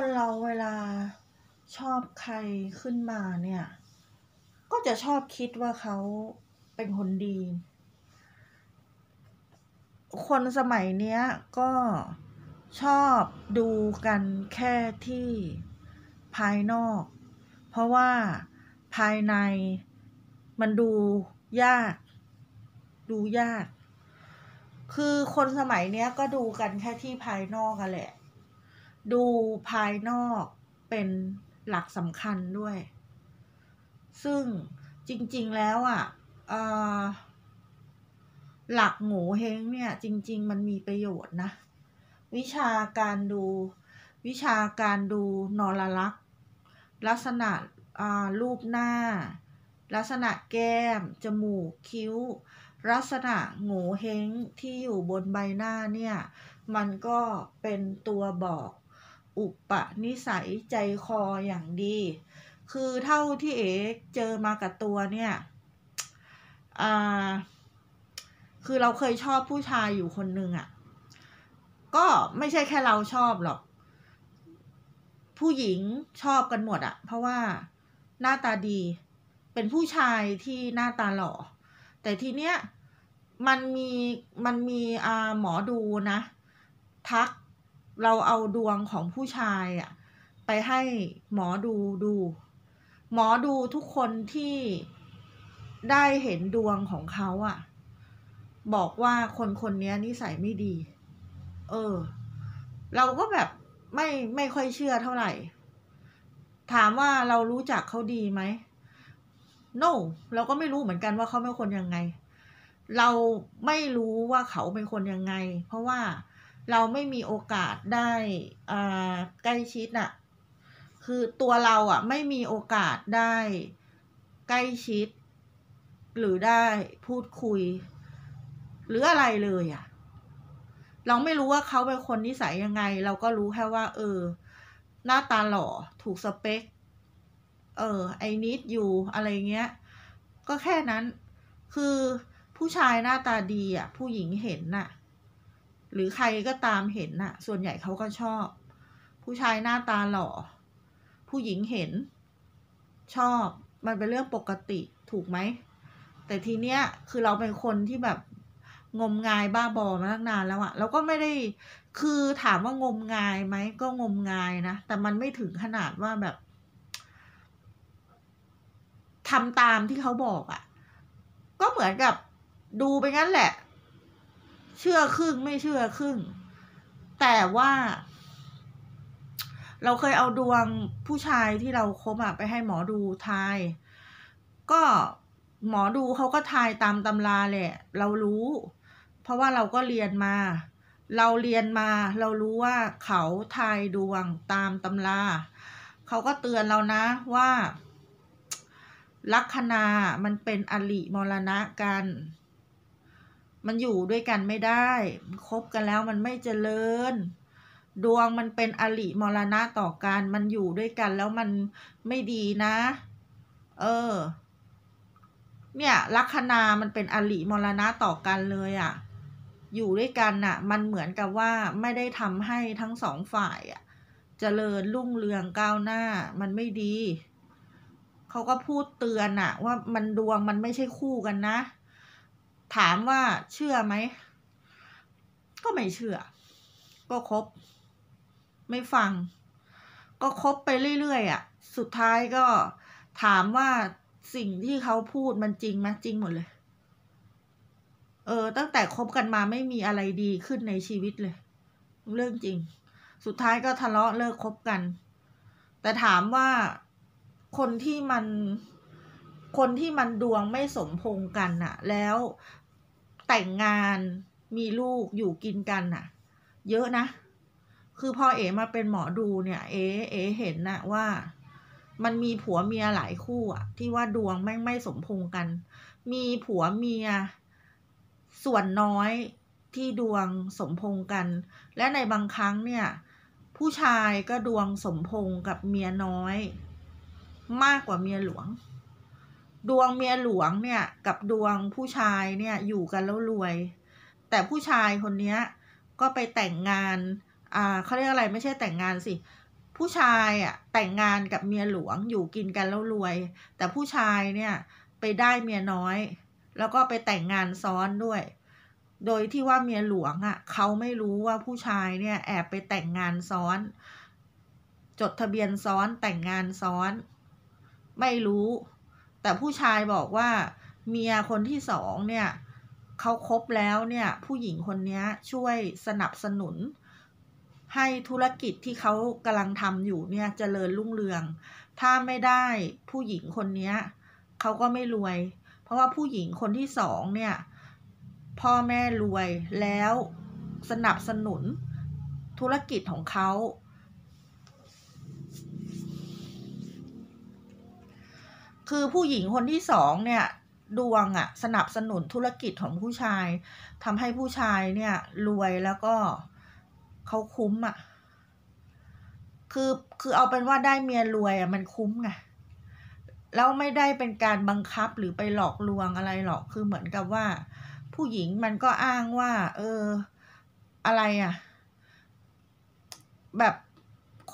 คนเราเวลาชอบใครขึ้นมาเนี่ย ก็จะชอบคิดว่าเขาเป็นคนดี คนสมัยเนี้ย ก็ชอบดูกันแค่ที่ภายนอก เพราะว่าภายในมันดูยากดูยาก คือคนสมัยเนี้ย ก็ดูกันแค่ที่ภายนอกกันแหละดูภายนอกเป็นหลักสำคัญด้วย ซึ่งจริงๆ แล้วอะ่ะ หลักหงู เฮงเนี่ย จริงๆ มันมีประโยชน์ นะ วิชาการดูวิชาการดูนรลักษ์ลักษณะรูปหน้า ลักษณะแก้ม จมูก คิ้ว ลักษณะหงู เฮงที่อยู่บนใบหน้า เนี่ย มันก็เป็นตัวบอกอุปนิสัยใจคออย่างดี คือเท่าที่เอ๋เจอมากับตัวเนี่ย อ่า คือเราเคยชอบผู้ชายอยู่คนหนึ่งอะ่ะ ก็ไม่ใช่แค่เราชอบหรอก ผู้หญิงชอบกันหมดอะ่ะ เพราะว่าหน้าตาดี เป็นผู้ชายที่หน้าตาหล่อ แต่ทีเนี้ย มันมีมันมีอ่าหมอดูนะ ทักเราเอาดวงของผู้ชายอะไปให้หมอดูดู หมอดูทุกคนที่ได้เห็นดวงของเขาอะบอกว่าคนคนนี้นิสัยไม่ดี เออ เราก็แบบไม่ไม่ค่อยเชื่อเท่าไหร่ ถามว่าเรารู้จักเขาดีไหม no เราก็ไม่รู้เหมือนกันว่าเขาเป็นคนยังไง เราไม่รู้ว่าเขาเป็นคนยังไง เพราะว่าเราไม่มีโอกาสได้ใกล้ชิดอะคือตัวเราอะไม่มีโอกาสได้ใกล้ชิด หรือได้พูดคุย หรืออะไรเลยอะเราไม่รู้ว่าเขาเป็นคนนิสัยยังไง เราก็รู้แค่ว่า เออ หน้าตาหล่อถูกสเปคเออไอนิดอยู่อะไรเงี้ย ก็แค่นั้นคือผู้ชายหน้าตาดีอ่ะผู้หญิงเห็นน่ะหรือใครก็ตามเห็นน่ะ ส่วนใหญ่เขาก็ชอบ ผู้ชายหน้าตาหล่อ ผู้หญิงเห็นชอบมันเป็นเรื่องปกติถูกไหม แต่ทีเนี้ย คือเราเป็นคนที่แบบงมงายบ้าบอมาตั้งนานแล้วอะแล้วก็ไม่ได้คือถามว่างมงายไหมก็งมงายนะแต่มันไม่ถึงขนาดว่าแบบทำตามที่เขาบอกอะก็เหมือนกับดูไปงั้นแหละเชื่อครึ่งไม่เชื่อครึ่งแต่ว่าเราเคยเอาดวงผู้ชายที่เราคบอะไปให้หมอดูทายก็หมอดูเขาก็ทายตามตำราแหละ เรารู้ เพราะว่าเราก็เรียนมา เราเรียนมาเรารู้ว่าเขาทายดวงตามตำราเขาก็เตือนเรานะว่า ลัคนามันเป็น อริมรณะ กันมันอยู่ด้วยกันไม่ได้ คบกันแล้วมันไม่เจริญ ดวงมันเป็นอริมรณะต่อการมันอยู่ด้วยกันแล้วมันไม่ดีนะ เออ เนี่ยลัคนามันเป็นอริมรณะต่อกันเลยอะ่ะ อยู่ด้วยกันน่ะ มันเหมือนกับว่าไม่ได้ทำให้ทั้งสองฝ่ายอะ่ะเจริญรุ่งเรืองก้าวหน้า มันไม่ดี เขาก็พูดเตือนอ่ะ ว่ามันดวงมันไม่ใช่คู่กันนะถามว่าเชื่อไหม ก็ไม่เชื่อ ก็คบไม่ฟัง ก็คบไปเรื่อยๆอะ่ะ สุดท้ายก็ ถามว่าสิ่งที่เขาพูดมันจริงไหมจริงหมดเลย เออ ตั้งแต่คบกันมาไม่มีอะไรดีขึ้นในชีวิตเลย เรื่องจริง สุดท้ายก็ทะเลาะเลิกคบกัน แต่ถามว่าคนที่มันคนที่มันดวงไม่สมพงกันน่ะ แล้วแต่งงานมีลูกอยู่กินกันน่ะ เยอะนะ คือพอเอ๋มาเป็นหมอดูเนี่ย เอ๋เอ๋เห็นนะว่า มันมีผัวเมียหลายคู่อะที่ว่าดวงไม่ไม่สมพงกัน มีผัวเมียส่วนน้อยที่ดวงสมพงกัน และในบางครั้งเนี่ย ผู้ชายก็ดวงสมพงกับเมียน้อยมากกว่าเมียหลวงดวงเมียหลวงเนี่ยกับดวงผู้ชายเนี่ย อยู่กันแล้วรวย แต่ผู้ชายคนนี้ก็ไปแต่งงาน อ่าเขาเรียกอะไรไม่ใช่แต่งงานสิ ผู้ชายอ่ะแต่งงานกับเมียหลวงอยู่กินกันแล้วรวย แต่ผู้ชายเนี่ยไปได้เมียน้อย แล้วก็ไปแต่งงานซ้อนด้วย โดยที่ว่าเมียหลวงอ่ะเขาไม่รู้ว่าผู้ชายเนี่ย แอบไปแต่งงานซ้อน จดทะเบียนซ้อนแต่งงานซ้อนไม่รู้แต่ผู้ชายบอกว่าเมียคนที่สองเนี่ยเขาคบแล้วเนี่ยผู้หญิงคนนี้ช่วยสนับสนุน ให้ธุรกิจที่เขากำลังทำอยู่เนี่ยจเจริญรุ่งเรือง ถ้าไม่ได้ผู้หญิงคนนี้เขาก็ไม่รวย เพราะว่าผู้หญิงคนที่สองเนี่ย พ่อแม่รวยแล้วสนับสนุน ธุรกิจของเขาคือผู้หญิงคนที่สองเนี่ย ดวงอะสนับสนุนธุรกิจของผู้ชายทำให้ผู้ชายเนี่ย รวยแล้วก็เขาคุ้มอะคือคือเอาเป็นว่าได้เมียรวยอะมันคุ้มไงแล้วไม่ได้เป็นการบังคับหรือไปหลอกลวงอะไรหรอก คือเหมือนกับว่า ผู้หญิงมันก็อ้างว่าเอออะไรอ่ะแบบ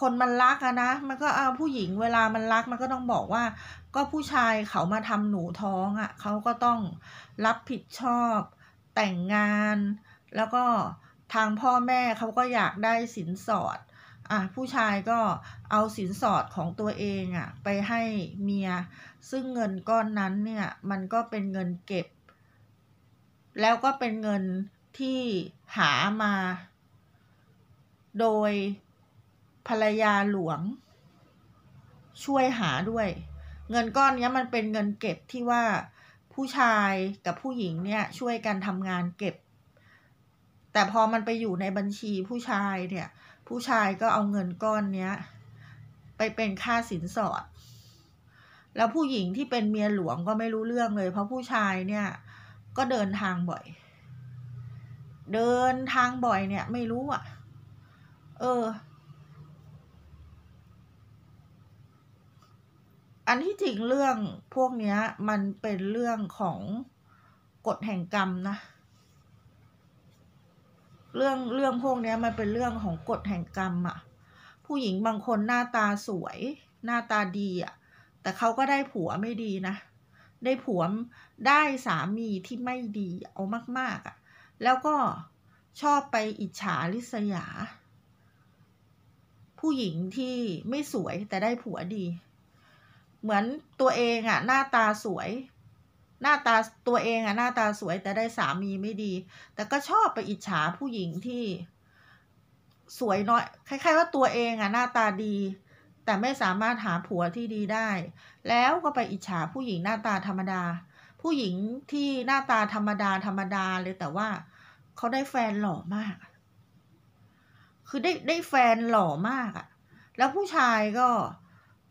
คน มันรักอะนะ มัน ก็ เอา ผู้หญิงเวลามันรักมันก็ต้องบอกว่าก็ผู้ชายเขามาทำหนูท้องอะเขาก็ต้องรับผิดชอบแต่งงาน แล้วก็ทางพ่อแม่เขาก็อยากได้สินสอดอ่ะผู้ชายก็เอาสินสอดของตัวเองอะไปให้เมียซึ่งเงินก้อนนั้นเนี่ยมันก็เป็นเงินเก็บ แล้วก็เป็นเงินที่หามา โดยภรรยาหลวง ช่วยหาด้วย เงินก้อนนี้มันเป็นเงินเก็บที่ว่าผู้ชายกับผู้หญิงเนี่ยช่วยกันทำงานเก็บ แต่พอมันไปอยู่ในบัญชีผู้ชายเนี่ย ผู้ชายก็เอาเงินก้อนนี้ไปเป็นค่าสินสอดแล้วผู้หญิงที่เป็นเมียหลวงก็ไม่รู้เรื่องเลยเพราะผู้ชายเนี่ยก็เดินทางบ่อย เดินทางบ่อยเนี่ยไม่รู้อ่ะ เออันที่จริงเรื่องพวกนี้มันเป็นเรื่องของกฎแห่งกรรมนะ เรื่องเรื่องพวกนี้มันเป็นเรื่องของกฎแห่งกรรมอะผู้หญิงบางคนหน้าตาสวย หน้าตาดีอะแต่เขาก็ได้ผัวไม่ดีนะ ได้ผัวได้สามีที่ไม่ดีเอามากๆอ่ะ แล้วก็ชอบไปอิจฉาริษยา ผู้หญิงที่ไม่สวยแต่ได้ผัวดีเหมือนตัวเองอะหน้าตาสวย หน้าตา ตัวเองอะหน้าตาสวยแต่ได้สามีไม่ดี แต่ก็ชอบไปอิจฉาผู้หญิงที่สวยน้อยคล้ายๆ ว่าตัวเองอะหน้าตาดี แต่ไม่สามารถหาผัวที่ดีได้ แล้วก็ไปอิจฉาผู้หญิงหน้าตาธรรมดา ผู้หญิงที่หน้าตาธรรมดาธรรมดาเลยแต่ว่าเขาได้แฟนหล่อมาก คือได้ได้แฟนหล่อมากอะแล้วผู้ชายก็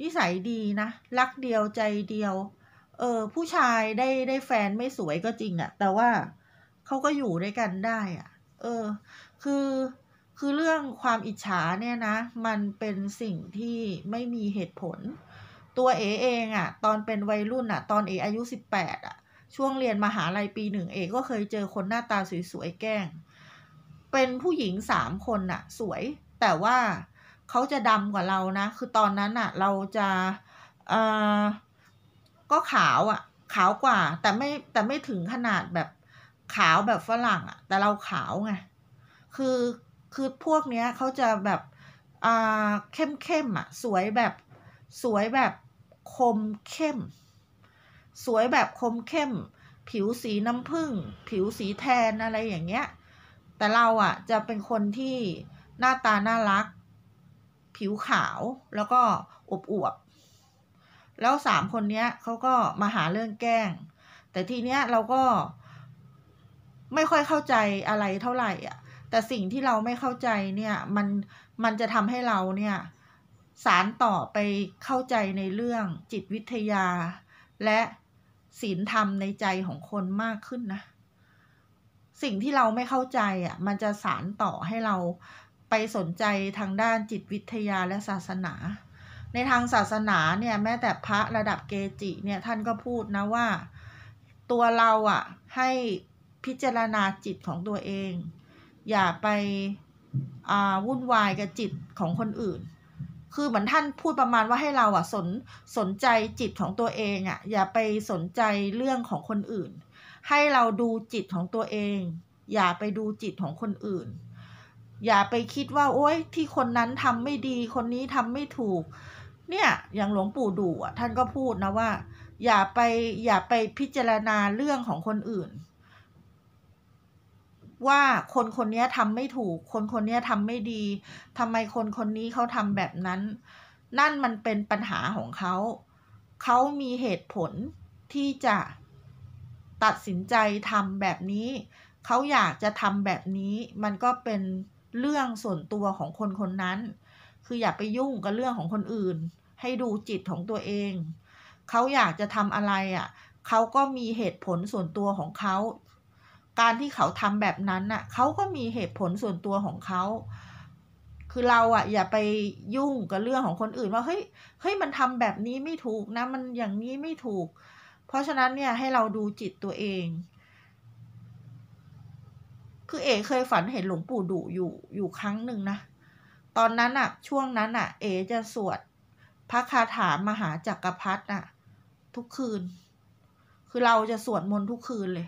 นิสัยดีนะ รักเดียวใจเดียว เออ ผู้ชายได้ได้แฟนไม่สวยก็จริงอะแต่ว่าเขาก็อยู่ด้วยกันได้อะเออคือคือเรื่องความอิจฉาเนี่ยนะ มันเป็นสิ่งที่ไม่มีเหตุผล ตัวเอเองอะตอนเป็นวัยรุ่นอะตอนเออายุสิบแปดอ่ะ ช่วงเรียนมหาลัยปีหนึ่งเอก็เคยเจอคนหน้าตาสวยๆแกล้ง เป็นผู้หญิงสามคนอ่ะ สวยแต่ว่าเขาจะดำกว่าเรานะ คือตอนนั้นอะเราจะเออก็ขาวอะขาวกว่า แต่ไม่แต่ไม่ถึงขนาดแบบขาวแบบฝรั่งอะ แต่เราขาวไง คือคือพวกเนี้ยเขาจะแบบอ่าเข้มเข้มอะสวยแบบสวยแบบคมเข้ม สวยแบบคมเข้ม ผิวสีน้ำผึ้ง ผิวสีแทนอะไรอย่างเงี้ย แต่เราอะจะเป็นคนที่หน้าตาน่ารักผิวขาวแล้วก็อบอวบแล้วสามคนเนี้ยเขาก็มาหาเรื่องแกล้ง แต่ทีเนี้ยเราก็ไม่ค่อยเข้าใจอะไรเท่าไหร่อ่ะแต่สิ่งที่เราไม่เข้าใจเนี่ยมันมันจะทำให้เราเนี่ย สารต่อไปเข้าใจในเรื่องจิตวิทยา และศีลธรรมในใจของคนมากขึ้นนะ สิ่งที่เราไม่เข้าใจอ่ะมันจะสารต่อให้เราไปสนใจทางด้านจิตวิทยาและศาสนา ในทางศาสนาเนี่ยแม้แต่พระระดับเกจิเนี่ยท่านก็พูดนะว่า ตัวเราอะ่ะ ให้พิจารณาจิตของตัวเอง อย่าไปาวุ่นวายกับจิตของคนอื่น คือเหมือนท่านพูดประมาณว่าให้เราอ่ะสนสนใจจิตของตัวเองอ่ะ อย่าไปสนใจเรื่องของคนอื่น ให้เราดูจิตของตัวเอง อย่าไปดูจิตของคนอื่นอย่าไปคิดว่า โอ๊ยที่คนนั้นทำไม่ดี คนนี้ทำไม่ถูก เนี่ยอย่างหลวงปู่ดูอ่ะ ท่านก็พูดนะว่า อย่าไปอย่าไปพิจารณาเรื่องของคนอื่น ว่าคนคนนี้ทำไม่ถูกคนคนนี้ทำไม่ดีทำไมคนคนนี้เขาทำแบบนั้น นั่นมันเป็นปัญหาของเขาเขามีเหตุผลที่จะตัดสินใจทำแบบนี้เขาอยากจะทำแบบนี้ มันก็เป็นเรื่องส่วนตัวของคนคนนั้น คืออย่าไปยุ่งกับเรื่องของคนอื่น ให้ดูจิตของตัวเอง เขาอยากจะทำอะไรอะ่ะเขาก็มีเหตุผลส่วนตัวของเขา การที่เขาทำแบบนั้นน่ะเขาก็มีเหตุผลส่วนตัวของเขา คือเราอะอย่าไปยุ่งกับเรื่องของคนอื่นว่าเฮ้ย เฮ้ยมันทำแบบนี้ไม่ถูกนะ มันอย่างนี้ไม่ถูก เพราะฉะนั้นเนี่ยให้เราดูจิตตัวเองคือ เอ๋เคยฝันเห็นหลวงปู่ดุอยู่อยู่ครั้งหนึ่งนะตอนนั้นอะช่วงนั้นอะเอ๋จะสวดพระคาถามหาจักรพรรดิอะทุกคืน คือเราจะสวดมนต์ทุกคืนเลย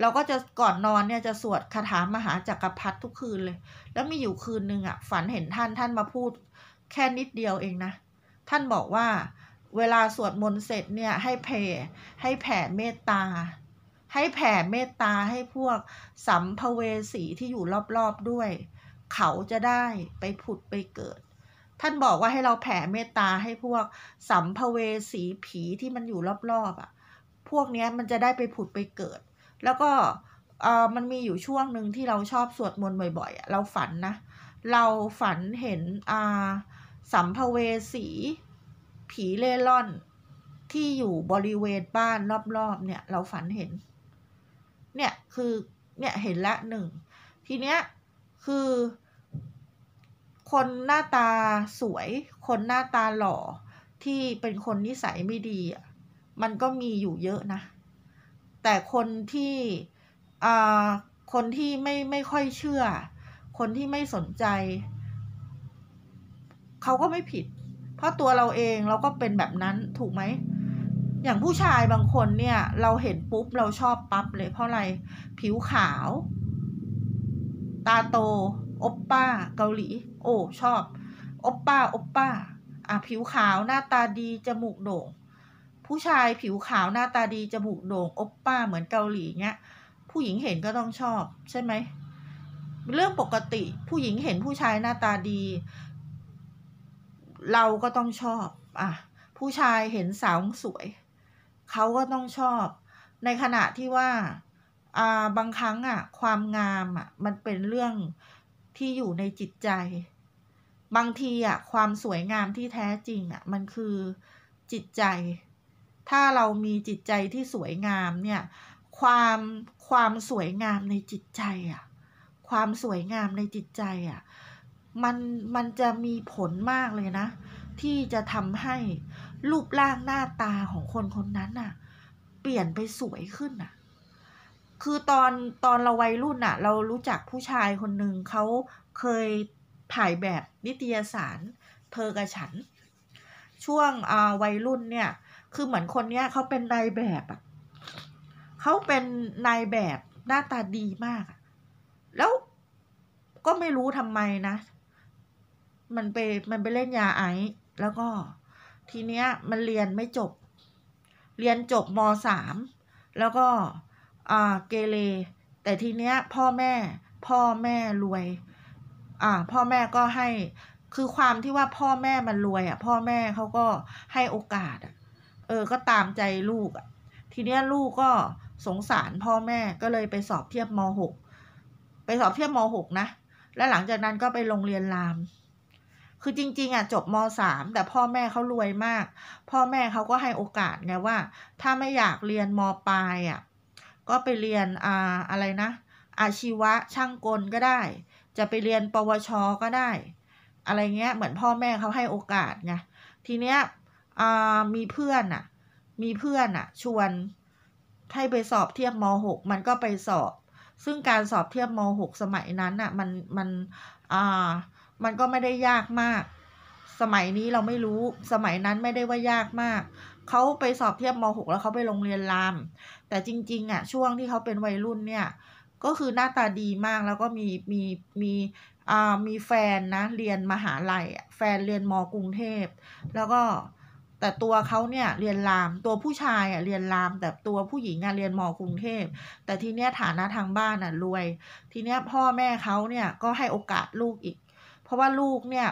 เราก็จะก่อนนอนเนี่ยจะสวดคาถามหาจักรพรรดิทุกคืนเลย แล้วมีอยู่คืนหนึ่งอะฝันเห็นท่านท่านมาพูด แค่นิดเดียวเองนะท่านบอกว่า เวลาสวดมนต์เสร็จเนี่ย ให้แผ่ให้แผ่เมตตาให้แผ่เมตตาให้พวกสัมภเวสีที่อยู่รอบๆด้วย เขาจะได้ไปผุดไปเกิด ท่านบอกว่าให้เราแผ่เมตตาให้พวกสัมภเวสีผีที่มันอยู่รอบๆอ่ะ พวกนี้มันจะได้ไปผุดไปเกิด แล้วก็มันมีอยู่ช่วงหนึ่งที่เราชอบ สวดมนต์บ่อยๆเราฝันนะ เราฝันเห็นสัมภเวสีผีเล่ร่อนที่อยู่บริเวณบ้านรอบๆเนี่ยเราฝันเห็นเนี่ยคือเนี่ยเห็นละหนึ่งทีเนี้ยคือ คนหน้าตาสวยคนหน้าตาหล่อที่เป็นคนนิสัยไม่ดี มันก็มีอยู่เยอะนะแต่คนที่อ่าคนที่ไม่ไม่ค่อยเชื่อ คนที่ไม่สนใจ เขาก็ไม่ผิด เพราะตัวเราเองเราก็เป็นแบบนั้นถูกไหมอย่างผู้ชายบางคนเนี่ยเราเห็นปุ๊บเราชอบปั๊บเลยเพราะอะไรผิวขาว ตาโตโอปป้าเกาหลีโอ้ชอบโอปป้าโอปป้าอ่ะผิวขาวหน้าตาดีจมูกโด่ง ผู้ชายผิวขาวหน้าตาดีจมูกโด่งโอปป้าเหมือนเกาหลีเนี้ยผู้หญิงเห็นก็ต้องชอบ ใช่ไหมเรื่องปกติผู้หญิงเห็นผู้ชายหน้าตาดี เราก็ต้องชอบอ่ะผู้ชายเห็นสาวสวยเขาก็ต้องชอบ ในขณะที่ว่า บางครั้งอ่ะ ความงามอ่ะ มันเป็นเรื่องที่อยู่ในจิตใจ บางทีอ่ะ ความสวยงามที่แท้จริงอ่ะ มันคือจิตใจ ถ้าเรามีจิตใจที่สวยงามเนี่ย ความความสวยงามในจิตใจอ่ะ ความสวยงามในจิตใจอ่ะ มันมันจะมีผลมากเลยนะ ที่จะทำให้รูปร่างหน้าตาของคนคนนั้นน่ะเปลี่ยนไปสวยขึ้นน่ะคือตอนตอนเราวัยรุ่นน่ะเรารู้จักผู้ชายคนหนึ่งเขาเคยถ่ายแบบนิตยสารเธอกับฉัน ช่วงวัยรุ่นเนี่ย คือเหมือนคนเนี้ยเขาเป็นนายแบบอ่ะเขาเป็นนายแบบหน้าตาดีมากแล้วก็ไม่รู้ทำไมนะ มันไปมันไปเล่นยาไอซ์แล้วก็ทีเนี้ยมันเรียนไม่จบ เรียนจบมสามแล้วก็อ่าเกเร แต่ทีเนี้ยพ่อแม่พ่อแม่รวย อ่า พ่อแม่ก็ให้คือความที่ว่าพ่อแม่มันรวยอ่ะ พ่อแม่เขาก็ให้โอกาสอ่ะ เออก็ตามใจลูกอ่ะ ทีเนี้ยลูกก็สงสาร พ่อแม่ก็เลยไปสอบเทียบม .6 ไปสอบเทียบม .6 นะและหลังจากนั้นก็ไปโรงเรียนรามคือจริงๆอ่ะจบมสามแต่พ่อแม่เขารวยมาก พ่อแม่เขาก็ให้โอกาสไงว่า ถ้าไม่อยากเรียนมปลายอ่ะก็ไปเรียนอ่าอะไรนะ อาชีวะช่างกลก็ได้ จะไปเรียนปวชก็ได้อะไรเงี้ยเหมือนพ่อแม่เขาให้โอกาสไงทีเนี้ยอ่ามีเพื่อนอ่ะมีเพื่อนอ่ะชวนให้ไปสอบเทียบม .6 มันก็ไปสอบ ซึ่งการสอบเทียบม .6 สมัยนั้นอ่ะมันมันอ่ามันก็ไม่ได้ยากมาก สมัยนี้เราไม่รู้ สมัยนั้นไม่ได้ว่ายากมาก เขาไปสอบเทียบม .6 แล้วเขาไปโรงเรียนราม แต่จริง ๆ อ่ะช่วงที่เขาเป็นวัยรุ่นเนี่ย ก็คือหน้าตาดีมากแล้วก็มีมีมี อ่า มีแฟนนะเรียนมหาลัยแฟนเรียนมกรุงเทพ แล้วก็แต่ตัวเขาเนี่ยเรียนราม ตัวผู้ชายอ่ะเรียนราม แต่ตัวผู้หญิงอ่ะเรียนมกรุงเทพ แต่ทีเนี้ยฐานะทางบ้านอ่ะรวย ทีเนี้ยพ่อแม่เขาเนี่ยก็ให้โอกาสลูกอีกเพราะว่าลูกเนี่ย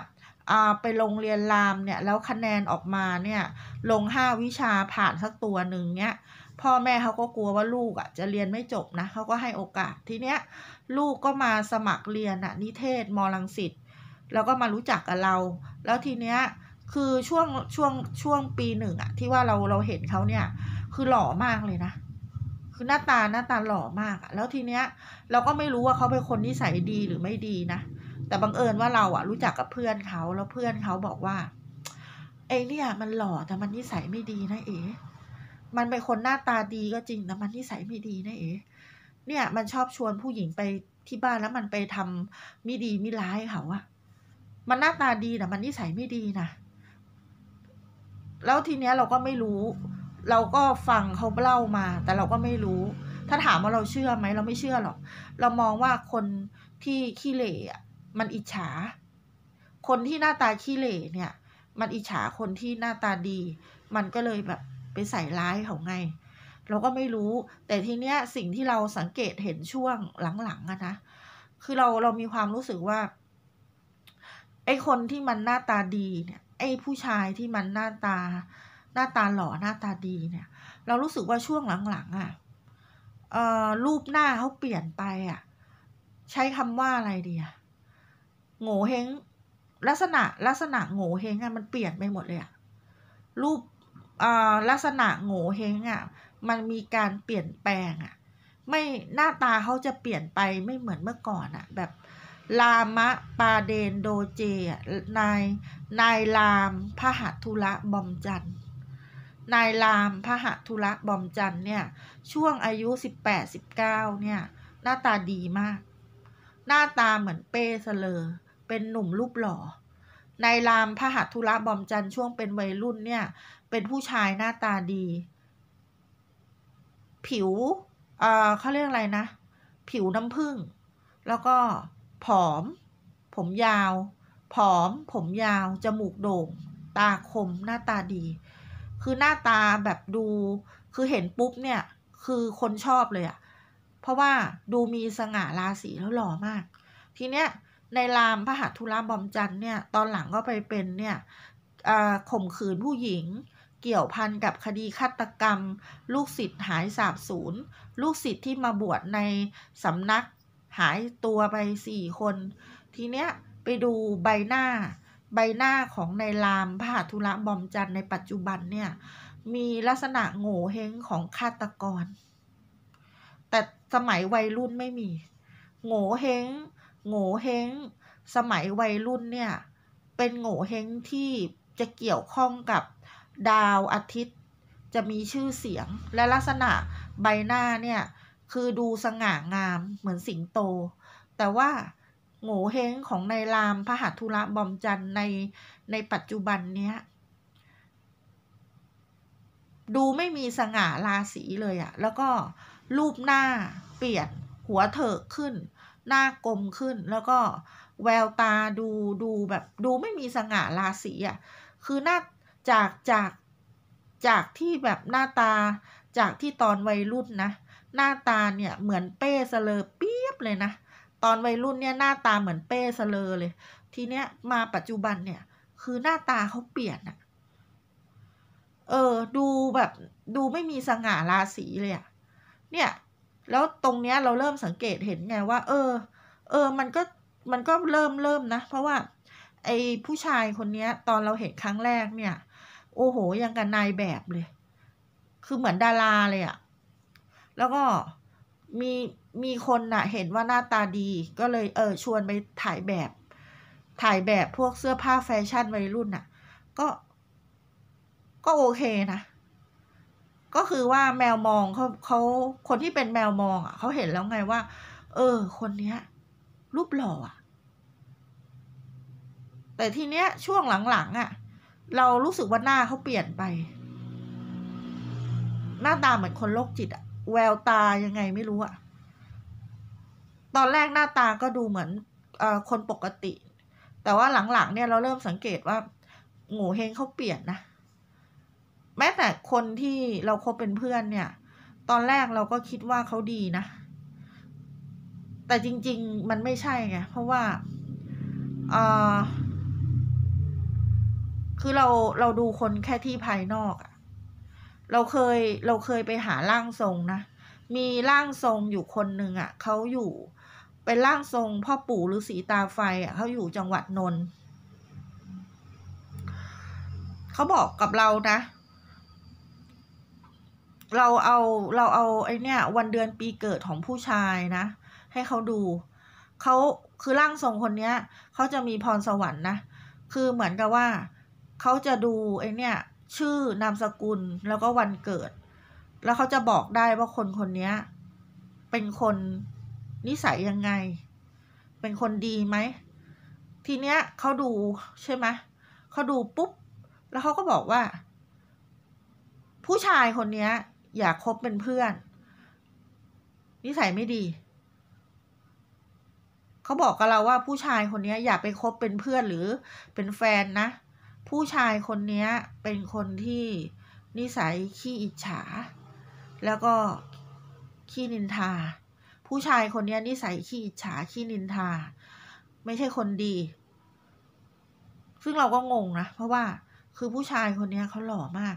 ไปโรงเรียนรามเนี่ย แล้วคะแนนออกมาเนี่ย ลงห้าวิชาผ่านสักตัวหนึ่งเนี่ย พ่อแม่เขาก็กลัวว่าลูกอ่ะจะเรียนไม่จบนะเขาก็ให้โอกาส ทีเนี้ยลูกก็มาสมัครเรียนอ่ะนิเทศมอลังสิต แล้วก็มารู้จักกับเรา แล้วทีเนี้ยคือช่วงช่วงช่วงปีหนึ่งอ่ะที่ว่าเราเราเห็นเขาเนี่ยคือหล่อมากเลยนะ คือหน้าตาหน้าตาหล่อมากอะแล้วทีเนี้ยเราก็ไม่รู้ว่าเขาเป็นคนนิสัยดีหรือไม่ดีนะแต่บังเอิญว่าเราอะรู้จักกับเพื่อนเขาแล้วเพื่อนเขาบอกว่าไอเนี่ย มันหล่อแต่มันนิสัยไม่ดีนะ เอ๋ มันเป็นคนหน้าตาดีก็จริง แต่มันนิสัยไม่ดีนะเอ๋ เนี่ยมันชอบชวนผู้หญิงไปที่บ้านแล้วมันไปทำไม่ดีไม่ร้ายเขาอะมันหน้าตาดีแต่มันนิสัยไม่ดีนะ แล้วทีเนี้ยเราก็ไม่รู้ เราก็ฟังเขาเล่ามา แต่เราก็ไม่รู้ ถ้าถามว่าเราเชื่อไหมเราไม่เชื่อหรอก เรามองว่าคนที่ขี้เหร่มันอิจฉา คนที่หน้าตาขี้เหร่เนี่ย มันอิจฉา คนที่หน้าตาดี มันก็เลยแบบ ไปใส่ร้ายเขาไง เราก็ไม่รู้ แต่ทีเนี้ยสิ่งที่เราสังเกตเห็นช่วงหลังๆอะนะ คือเราเรามีความรู้สึกว่าไอคนที่มันหน้าตาดีเนี่ย ไอผู้ชายที่มันหน้าตา หน้าตาหล่อหน้าตาดีเนี่ย เรารู้สึกว่าช่วงหลังๆอะรูปหน้าเขาเปลี่ยนไปอะใช้คำว่าอะไรดีอะโง่เฮงลักษณะลักษณะโง่เฮงอ่ะมันเปลี่ยนไปหมดเลยอ่ะ รูปอ่ลักษณะโง่เฮงอ่ะ มันมีการเปลี่ยนแปลงอ่ะ ไม่หน้าตาเขาจะเปลี่ยนไปไม่เหมือนเมื่อก่อนอ่ะ แบบลามะ ปาเดน โดเจ อ่ะ นาย นายราม พระหัถุระ บอมจันนายราม พระหัถุระ บอมจันเนี่ย ช่วงอายุสิบแปดสิบเนี่ยหน้าตาดีมาก หน้าตาเหมือนเป้เสลอเป็นหนุ่มรูปหล่อนายรามพหัทุระบอมจันช่วงเป็นวัยรุ่นเนี่ย เป็นผู้ชายหน้าตาดี ผิว เอ่อ เขาเรียกอะไรนะ ผิวน้ำผึ้ง แล้วก็ผอม ผมยาว ผอม ผมยาว จมูกโด่ง ตาคม หน้าตาดี คือหน้าตาแบบดู คือเห็นปุ๊บเนี่ย คือคนชอบเลยอะ เพราะว่าดูมีสง่าราศีแล้วหล่อมาก ทีเนี้ยในรามพระหัตถุรามบอมจันเนี่ยตอนหลังก็ไปเป็นเนี่ยข่มขืนผู้หญิง เกี่ยวพันกับคดีฆาตกรรม ลูกศิษย์หายสาบสูญ ลูกศิษย์ที่มาบวชในสำนักหายตัวไปสี่คน ทีเนี้ยไปดูใบหน้าใบหน้าของในรามพระหัตถุรามบอมจันในปัจจุบันเนี่ย มีลักษณะโง่เฮงของฆาตกร แต่สมัยวัยรุ่นไม่มีโง่เฮงโง่เฮงสมัยวัยรุ่นเนี่ย เป็นโง่เฮงที่จะเกี่ยวข้องกับดาวอาทิตย์ จะมีชื่อเสียงและลักษณะใบหน้าเนี่ย คือดูสง่างามเหมือนสิงโต แต่ว่าโง่เฮงของนายรามพระหัทุระบอมจันในในปัจจุบันเนี้ย ดูไม่มีสง่าราศีเลยอะแล้วก็รูปหน้าเปลี่ยนหัวเถิกขึ้นหน้ากลมขึ้นแล้วก็แววตาดูดูแบบดูไม่มีสง่าราศีอ่ะคือหน้าจากจากจากที่แบบหน้าตาจากที่ตอนวัยรุ่นนะ หน้าตาเนี่ยเหมือนเป้สเลอเปียบเลยนะตอนวัยรุ่นเนี่ยหน้าตาเหมือนเป้สเลอเลย ทีเนี้ย มาปัจจุบันเนี่ย คือหน้าตาเขาเปลี่ยนอะเออดูแบบดูไม่มีสง่าราศีเลยอะเนี่ยแล้วตรงเนี้ยเราเริ่มสังเกตเห็นไงว่าเออ เออ มันก็มันก็เริ่มเริ่มนะ เพราะว่าไอ้ผู้ชายคนเนี้ย ตอนเราเห็นครั้งแรกเนี่ย โอ้โหยังกับนายแบบเลย คือเหมือนดาราเลยอะแล้วก็มีมีคนน่ะเห็นว่าหน้าตาดี ก็เลย เออ ชวนไปถ่ายแบบ ถ่ายแบบพวกเสื้อผ้าแฟชั่นวัยรุ่นน่ะก็ ก็โอเคนะก็คือว่าแมวมองเขาเขาคนที่เป็นแมวมอง อ่ะเขาเห็นแล้วไงว่า เออ คนเนี้ย รูปหล่ออ่ะ แต่ทีเนี้ย ช่วงหลังๆอ่ะ เรารู้สึกว่าหน้าเขาเปลี่ยนไป หน้าตาเหมือนคนโรคจิตอ่ะแววตายังไงไม่รู้อ่ะตอนแรกหน้าตาก็ดูเหมือนอคนปกติ แต่ว่าหลังๆเนี่ยเราเริ่มสังเกตว่าหงูเฮงเขาเปลี่ยนนะแม้แต่คนที่เราคบเป็นเพื่อนเนี่ย ตอนแรกเราก็คิดว่าเขาดีนะ แต่จริง ๆ มันไม่ใช่ไง เพราะว่า เออคือเราเราดูคนแค่ที่ภายนอก เราเคยเราเคยไปหาร่างทรงนะ มีร่างทรงอยู่คนหนึ่งอะ่ะเขาอยู่เป็นร่างทรงพ่อปู่ฤาษีตาไฟอะ่ะเขาอยู่จังหวัดนนท์เขาบอกกับเรานะเราเอาเราเอาไอเนี่ย วันเดือนปีเกิดของผู้ชายนะ ให้เขาดู เขาคือร่างทรงคนเนี้ย เขาจะมีพรสวรรค์นะ คือเหมือนกับว่า เขาจะดูไอเนี่ยชื่อนามสกุลแล้วก็วันเกิด แล้วเขาจะบอกได้ว่าคนคนนี้เป็นคนนิสัยยังไง เป็นคนดีไหม ทีเนี้ยเขาดูใช่ไหมเขาดูปุ๊บแล้วเขาก็บอกว่า ผู้ชายคนเนี้ยอย่าคบเป็นเพื่อน นิสัยไม่ดี เขาบอกกับเราว่าผู้ชายคนนี้อย่าไปคบเป็นเพื่อนหรือเป็นแฟนนะ ผู้ชายคนนี้เป็นคนที่นิสัยขี้อิจฉา แล้วก็ขี้นินทา ผู้ชายคนนี้นิสัยขี้อิจฉาขี้นินทา ไม่ใช่คนดี ซึ่งเราก็งงนะ เพราะว่าคือผู้ชายคนนี้เขาหล่อมาก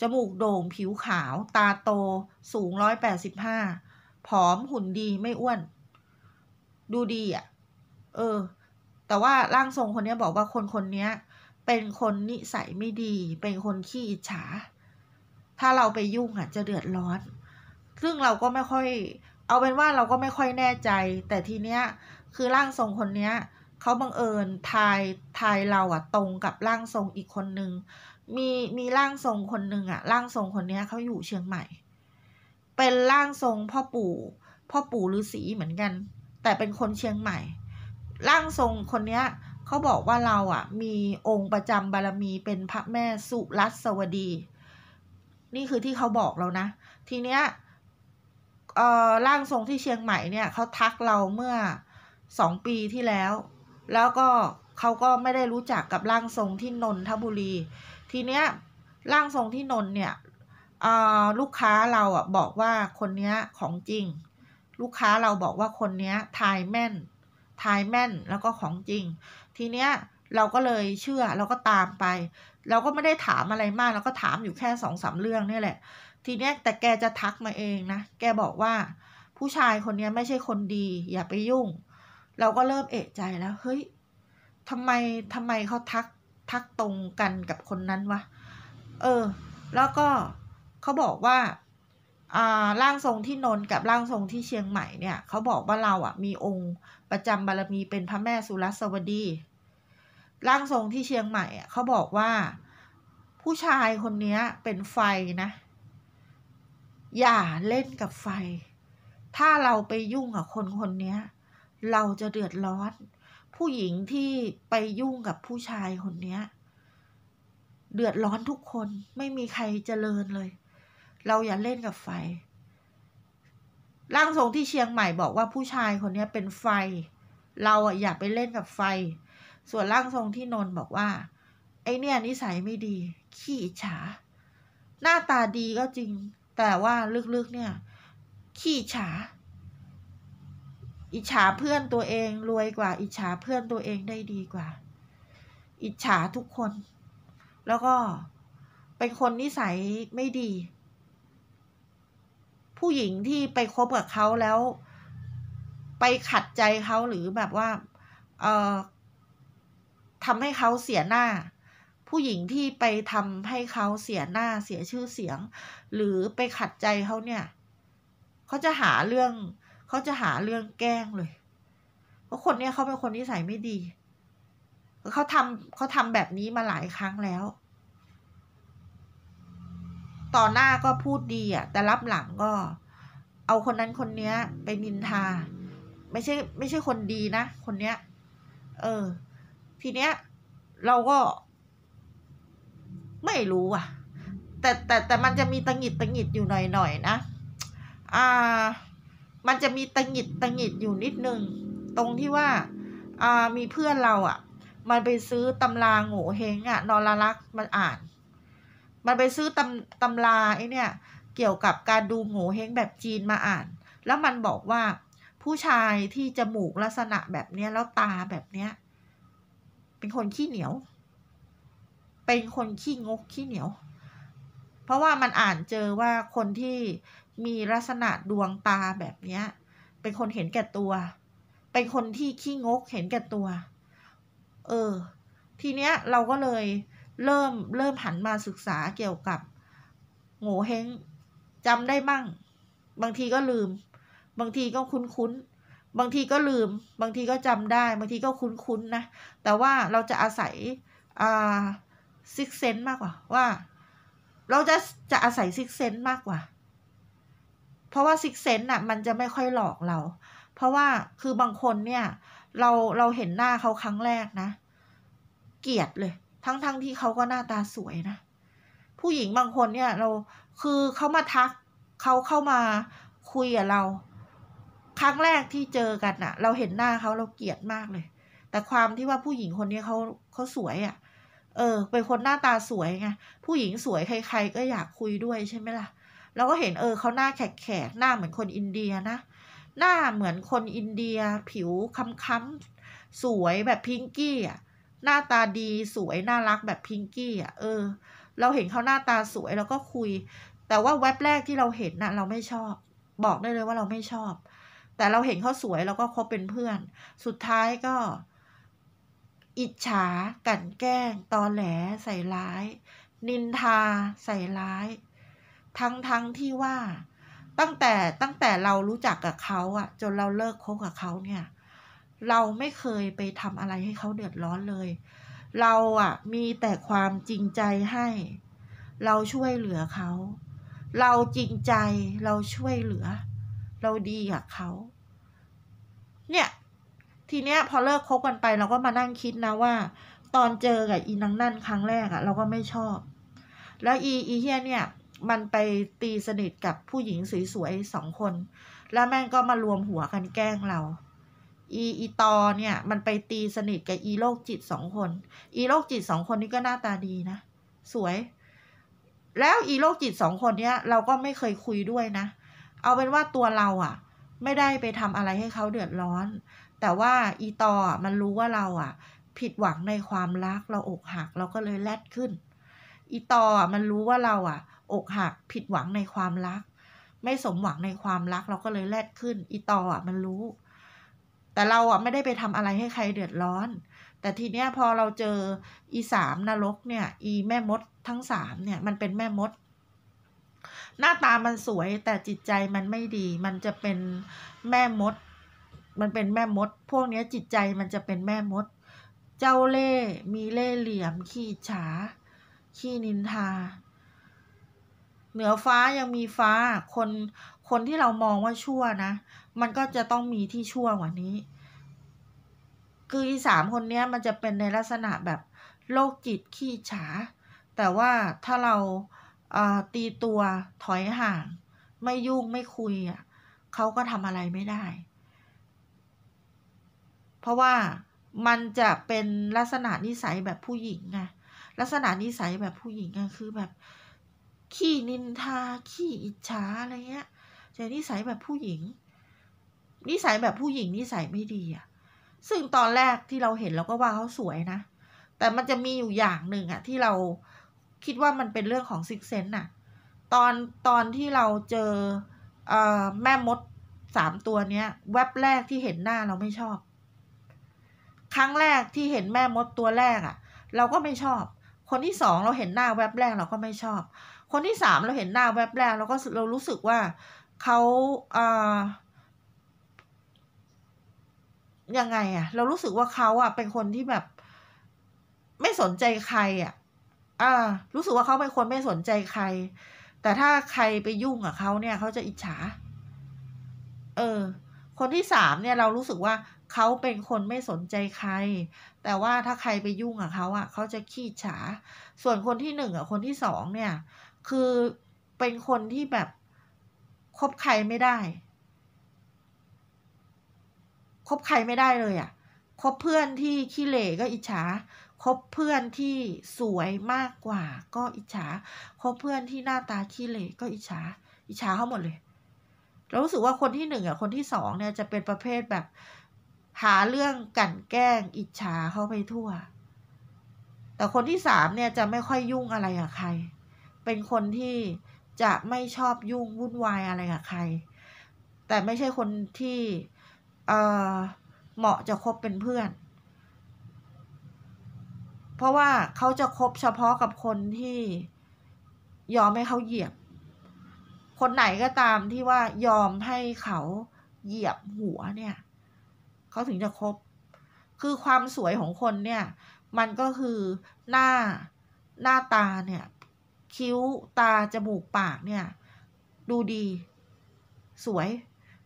จมูกโด่งผิวขาว ตาโตสูงร้อยแปดสิบห้าผอมหุ่นดีไม่อ้วน ดูดีอะ่ะ เออ แต่ว่าร่างทรงคนนี้บอกว่าคนคนนี้ เป็นคนนิสัยไม่ดี เป็นคนขี้อิจฉา ถ้าเราไปยุ่งอ่ะ จะเดือดร้อน ซึ่งเราก็ไม่ค่อย เอาเป็นว่าเราก็ไม่ค่อยแน่ใจ แต่ทีเนี้ย คือร่างทรงคนเนี้ยเขาบังเอิญทายทายเราอ่ะ ตรงกับร่างทรงอีกคนนึงมี มี ร่างทรงคนหนึ่งอะร่างทรงคนนี้เขาอยู่เชียงใหม่ เป็น ร่างทรงพ่อปู่พ่อปู่ฤาษีเหมือนกัน แต่เป็นคนเชียงใหม่ ร่างทรงคนเนี้ยเขาบอกว่าเราอะมีองค์ประจำบารมีเป็นพระแม่สุรัสวดี นี่คือที่เขาบอกเรานะ ทีเนี้ยร่างทรงที่เชียงใหม่เนี่ยเขาทักเราเมื่อสองปีที่แล้ว แล้วก็เขาก็ไม่ได้รู้จักกับร่างทรงที่นนทบุรีทีเนี้ยร่างทรงที่นนเนี่ยลูกค้าเราอ่ะบอกว่าคนเนี้ยของจริง ลูกค้าเราบอกว่าคนเนี้ยทายแม่นทายแม่นแล้วก็ของจริง ทีเนี้ยเราก็เลยเชื่อเราก็ตามไป เราก็ไม่ได้ถามอะไรมากเราก็ถามอยู่แค่สองสาเรื่องนี่แหละทีเนี้ยแต่แกจะทักมาเองนะแกบอกว่า ผู้ชายคนนี้ไม่ใช่คนดี อย่าไปยุ่ง เราก็เริ่มเอะใจแล้วเฮ้ยทำไมทำไมเขาทักทักตรงกันกับคนนั้น วะ เออ แล้วก็เขาบอกว่า อ่า ร่างทรงที่นนกับร่างทรงที่เชียงใหม่เนี่ย เขาบอกว่าเราอ่ะมีองค์ ประจำบารมีเป็นพระแม่สุรสวดี ร่างทรงที่เชียงใหม่อะเขาบอกว่า ผู้ชายคนนี้เป็นไฟนะ อย่าเล่นกับไฟ ถ้าเราไปยุ่งกับคนคนนี้เราจะเดือดร้อนผู้หญิงที่ไปยุ่งกับผู้ชายคนนี้เดือดร้อนทุกคนไม่มีใครเจริญเลย เราอย่าเล่นกับไฟร่างทรงที่เชียงใหม่บอกว่าผู้ชายคนนี้เป็นไฟ เราอ่ะอย่าไปเล่นกับไฟ ส่วนร่างทรงที่นนบอกว่าไอเนี่ยนิสัยไม่ดี ขี้อิจฉา หน้าตาดีก็จริงแต่ว่าลึกๆเนี่ย ขี้อิจฉาอิจฉาเพื่อนตัวเองรวยกว่า อิจฉาเพื่อนตัวเองได้ดีกว่า อิจฉาทุกคน แล้วก็เป็นคนนิสัยไม่ดี ผู้หญิงที่ไปคบกับเขาแล้ว ไปขัดใจเขาหรือแบบว่าเอ่อทำให้เขาเสียหน้า ผู้หญิงที่ไปทำให้เขาเสียหน้าเสียชื่อเสียง หรือไปขัดใจเขาเนี่ยเขาจะหาเรื่องเขาจะหาเรื่องแกล้งเลย เพราะคนเนี้ยเขาเป็นคนนิสัยไม่ดี เขาทำเขาทำแบบนี้มาหลายครั้งแล้ว ต่อหน้าก็พูดดี อ่ะ แต่รับหลังก็ เอาคนนั้นคนเนี้ย ไปนินทา ไม่ใช่ไม่ใช่คนดีนะ คนเนี้ย เออ ทีเนี้ยเราก็ ไม่รู้อ่ะ แต่แต่แต่มันจะมีตังหิดตังหิดอยู่หน่อยหน่อยนะ อ่ามันจะมีตังหิดตังหิดอยู่นิดนึง ตรงที่ว่าอ่า มีเพื่อนเราอะ่ะมันไปซื้อตำราโง่เฮงอะ่ะนอรลักษ์มันอ่าน มันไปซื้อตำตำราไอเนี่ย เกี่ยวกับการดูโง่เฮงแบบจีนมาอ่าน แล้วมันบอกว่า ผู้ชายที่จมูกลักษณะแบบเนี้ยแล้วตาแบบเนี้ย เป็นคนขี้เหนียว เป็นคนขี้งกขี้เหนียว เพราะว่ามันอ่านเจอว่าคนที่มีลักษณะดวงตาแบบ เนี้ย เป็นคนเห็นแก่ตัว เป็นคนที่ขี้งกเห็นแก่ตัว เออ ทีเนี้ยเราก็เลยเริ่มเริ่มหันมาศึกษาเกี่ยวกับโง่เฮงจำได้บ้างบางทีก็ลืม บางทีก็คุ้นคุ้น บางทีก็ลืม บางทีก็จำได้ บางทีก็คุ้นคุ้นะแต่ว่าเราจะอาศัย อ่าซิกเซนมากกว่า ว่า เราจะจะอาศัยซิกเซนมากกว่าราะว่าซิกเซนต์น่ะ มันจะไม่ค่อยหลอกเรา เพราะว่าคือบางคนเนี่ย เราเราเห็นหน้าเขาครั้งแรกนะ เกลียดเลย ทั้งทั้งที่เขาก็หน้าตาสวยนะผู้หญิงบางคนเนี่ย เราคือเขามาทักเขาเข้ามาคุยกับเรา ครั้งแรกที่เจอกันอะเราเห็นหน้าเขาเราเกลียดมากเลย แต่ความที่ว่าผู้หญิงคนนี้เขาเขาสวยอะเออเป็นคนหน้าตาสวยไงผู้หญิงสวยใครๆ ก็อยากคุยด้วยใช่ไหมล่ะเราก็เห็นเออเขาหน้าแขกแขกหน้าเหมือนคนอินเดียนะ หน้าเหมือนคนอินเดีย ผิวค้ำสวยแบบพิงกี้อ่ะหน้าตาดีสวยน่ารักแบบพิงกี้อ่ะเออ เราเห็นเขาหน้าตาสวยแล้วก็คุย แต่ว่าแว็บแรกที่เราเห็นนะ่ะเราไม่ชอบ บอกได้เลยว่าเราไม่ชอบ แต่เราเห็นเขาสวยเราก็คบเป็นเพื่อน สุดท้ายก็ อิจฉากันแกล้งตอแหลใส่ร้าย นินทาใส่ร้ายทั้งทั้งที่ว่าตั้งแต่ตั้งแต่เรารู้จักกับเขาอะจนเราเลิกคบกับเขาเนี่ย เราไม่เคยไปทำอะไรให้เขาเดือดร้อนเลย เราอะมีแต่ความจริงใจให้ เราช่วยเหลือเขา เราจริงใจเราช่วยเหลือ เราดีกับเขาเนี่ยทีเนี้ยพอเลิกคบกันไปเราก็มานั่งคิดนะว่า ตอนเจอกับอีนังนั่นครั้งแรกอะเราก็ไม่ชอบ แล้วอีอีเฮียเนี่ยมันไปตีสนิทกับผู้หญิงสวยๆสองคน แล้วแม่งก็มารวมหัวกันแกล้งเรา อีอีตอเนี่ยมันไปตีสนิทกับอีโรคจิตสองคน อีโรคจิตสองคนนี้ก็หน้าตาดีนะ สวย แล้วอีโรคจิตสองคนเนี้ยเราก็ไม่เคยคุยด้วยนะ เอาเป็นว่าตัวเราอะ่ะ ไม่ได้ไปทำอะไรให้เขาเดือดร้อน แต่ว่าอีตอมันรู้ว่าเราอะ่ะ ผิดหวังในความรักเราอกหักเราก็เลยแลดขึ้น อีตอมันรู้ว่าเราอะ่ะอกหักผิดหวังในความรัก ไม่สมหวังในความรักเราก็เลยแลดขึ้นอีตออ่ะมันรู้ แต่เราอ่ะไม่ได้ไปทำอะไรให้ใครเดือดร้อน แต่ทีเนี้ยพอเราเจออีสามนรกเนี่ยอีแม่มดทั้งสามเนี่ยมันเป็นแม่มด หน้าตามันสวยแต่จิตใจมันไม่ดี มันจะเป็นแม่มด มันเป็นแม่มด พวกนี้จิตใจมันจะเป็นแม่มด เจ้าเล่มีเล่เหลี่ยม ขี้ฉาขี้นินทาเหนือฟ้ายังมีฟ้า คน คนที่เรามองว่าชั่วนะ มันก็จะต้องมีที่ชั่วกว่านี้ คืออีสามคนนี้มันจะเป็นในลักษณะแบบโรคจิตขี้ฉา แต่ว่าถ้าเราตีตัวถอยห่าง ไม่ยุ่งไม่คุยอ่ะเขาก็ทำอะไรไม่ได้ เพราะว่ามันจะเป็นลักษณะนิสัยแบบผู้หญิงไง ลักษณะนิสัยแบบผู้หญิงไงคือแบบขี้นินทา ขี้อิจฉาอะไรเงี้ยแต่นิสัยแบบผู้หญิง นิสัยแบบผู้หญิงนิสัยไม่ดีอ่ะ ซึ่งตอนแรกที่เราเห็นเราก็ว่าเขาสวยนะ แต่มันจะมีอยู่อย่างหนึ่งอ่ะที่เราคิดว่ามันเป็นเรื่องของซิกเซนน่ะ ตอนตอนที่เราเจอเอ่อแม่มดสามตัวเนี้ยแวบแรกที่เห็นหน้าเราไม่ชอบ ครั้งแรกที่เห็นแม่มดตัวแรกอ่ะเราก็ไม่ชอบ คนที่สองเราเห็นหน้าแวบแรกเราก็ไม่ชอบคนที่สามเราเห็นหน้าแวบแรกเราก็เรารู้สึกว่าเขาอ่ายังไงอะเรารู้สึกว่าเขาอะเป็นคนที่แบบ ไม่สนใจใครอะอ่ารู้สึกว่าเขาเป็นคนไม่สนใจใคร แต่ถ้าใครไปยุ่งกับเขาเนี่ยเขาจะอิจฉา เออ คนที่สามเนี่ยเรารู้สึกว่าเขาเป็นคนไม่สนใจใคร แต่ว่าถ้าใครไปยุ่งกับเขาอะเขาจะขี้ฉา ส่วนคนที่หนึ่งกับคนที่สองเนี่ยคือเป็นคนที่แบบคบใครไม่ได้ คบใครไม่ได้เลยอะ่ะคบเพื่อนที่ขี้เหร่ก็อิจฉาคบเพื่อนที่สวยมากกว่าก็อิจฉาคบเพื่อนที่หน้าตาขี้เหร่ก็อิจฉาอิจฉาเขาหมดเลยเรารู้สึกว่าคนที่หนึ่งอ่ะคนที่สองเนี่ยจะเป็นประเภทแบบหาเรื่องกันแกล้งอิจฉาเขาไปทั่ว แต่คนที่สามเนี่ยจะไม่ค่อยยุ่งอะไรกับใครเป็นคนที่จะไม่ชอบยุ่งวุ่นวายอะไรกับใคร แต่ไม่ใช่คนที่เเหมาะจะคบเป็นเพื่อน เพราะว่าเขาจะคบเฉพาะกับคนที่ยอมให้เขาเหยียบ คนไหนก็ตามที่ว่ายอมให้เขาเหยียบหัวเนี่ย เขาถึงจะคบ คือความสวยของคนเนี่ย มันก็คือหน้า หน้าตาเนี่ยคิ้ว ตาจมูกปาก เนี่ย ดูดีสวย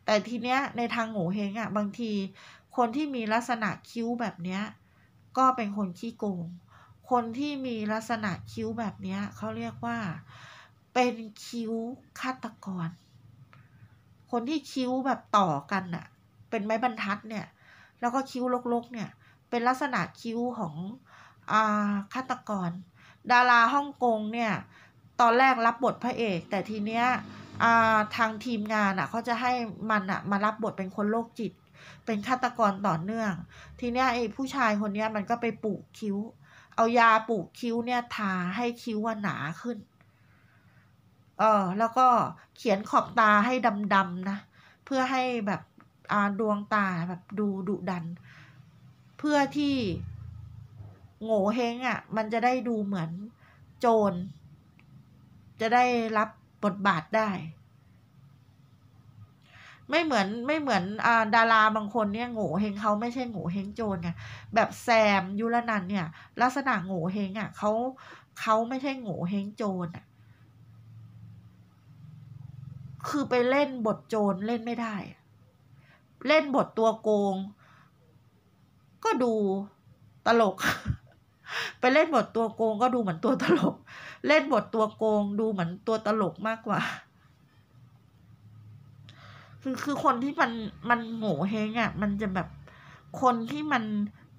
แต่ ที เนี้ย ในทางโง่เฮงอะ่ะบางทีคนที่มีลักษณะคิ้วแบบ เนี้ย ก็เป็นคนขี้โกงคนที่มีลักษณะคิ้วแบบ เนี้ยเขาเรียกว่าเป็นคิ้วฆาตกร คนที่คิ้วแบบต่อกันอ่ะเป็นไม้บรรทัดเนี่ย แล้ว ก็ คิ้ว ลก ๆ เนี่ย เป็นลักษณะคิ้วของอาฆาตกรดาราฮ่องกงเนี่ย ตอนแรกรับบทพระเอก แต่ทีเนี้ยทางทีมงานอ่ะเขาจะให้มันอ่ะมารับบทเป็นคนโรคจิต เป็นฆาตกรต่อเนื่อง ทีเนี้ยไอ้ผู้ชายคนเนี้ยมันก็ไปปลูกคิ้ว เอายาปลูกคิ้วเนี่ยทาให้คิ้วว่าหนาขึ้นเออแล้วก็เขียนขอบตาให้ดำๆนะเพื่อให้แบบดวงตาแบบดูดุดัน เพื่อที่โง่เฮงอะ่ะมันจะได้ดูเหมือนโจร จะได้รับบทบาทได้ ไม่เหมือนไม่เหมือนอดาราบางคนเนี่ยโง่เฮงเขาไม่ใช่โง่เฮงโจรไงแบบแซมยุรนันเนี่ยลักษณะโง่เฮงอะ่ะเขาเขาไม่ใช่โง่เฮงโจรอ่ะคือไปเล่นบทโจรเล่นไม่ได้ เล่นบทตัวโกง ก็ดูตลกไปเล่นบทตัวโกงก็ดูเหมือนตัวตลกเล่นบทตัวโกงดูเหมือนตัวตลกมากกว่าคือคือคนที่มันมันโง่เฮงอะ่ะมันจะแบบคนที่มัน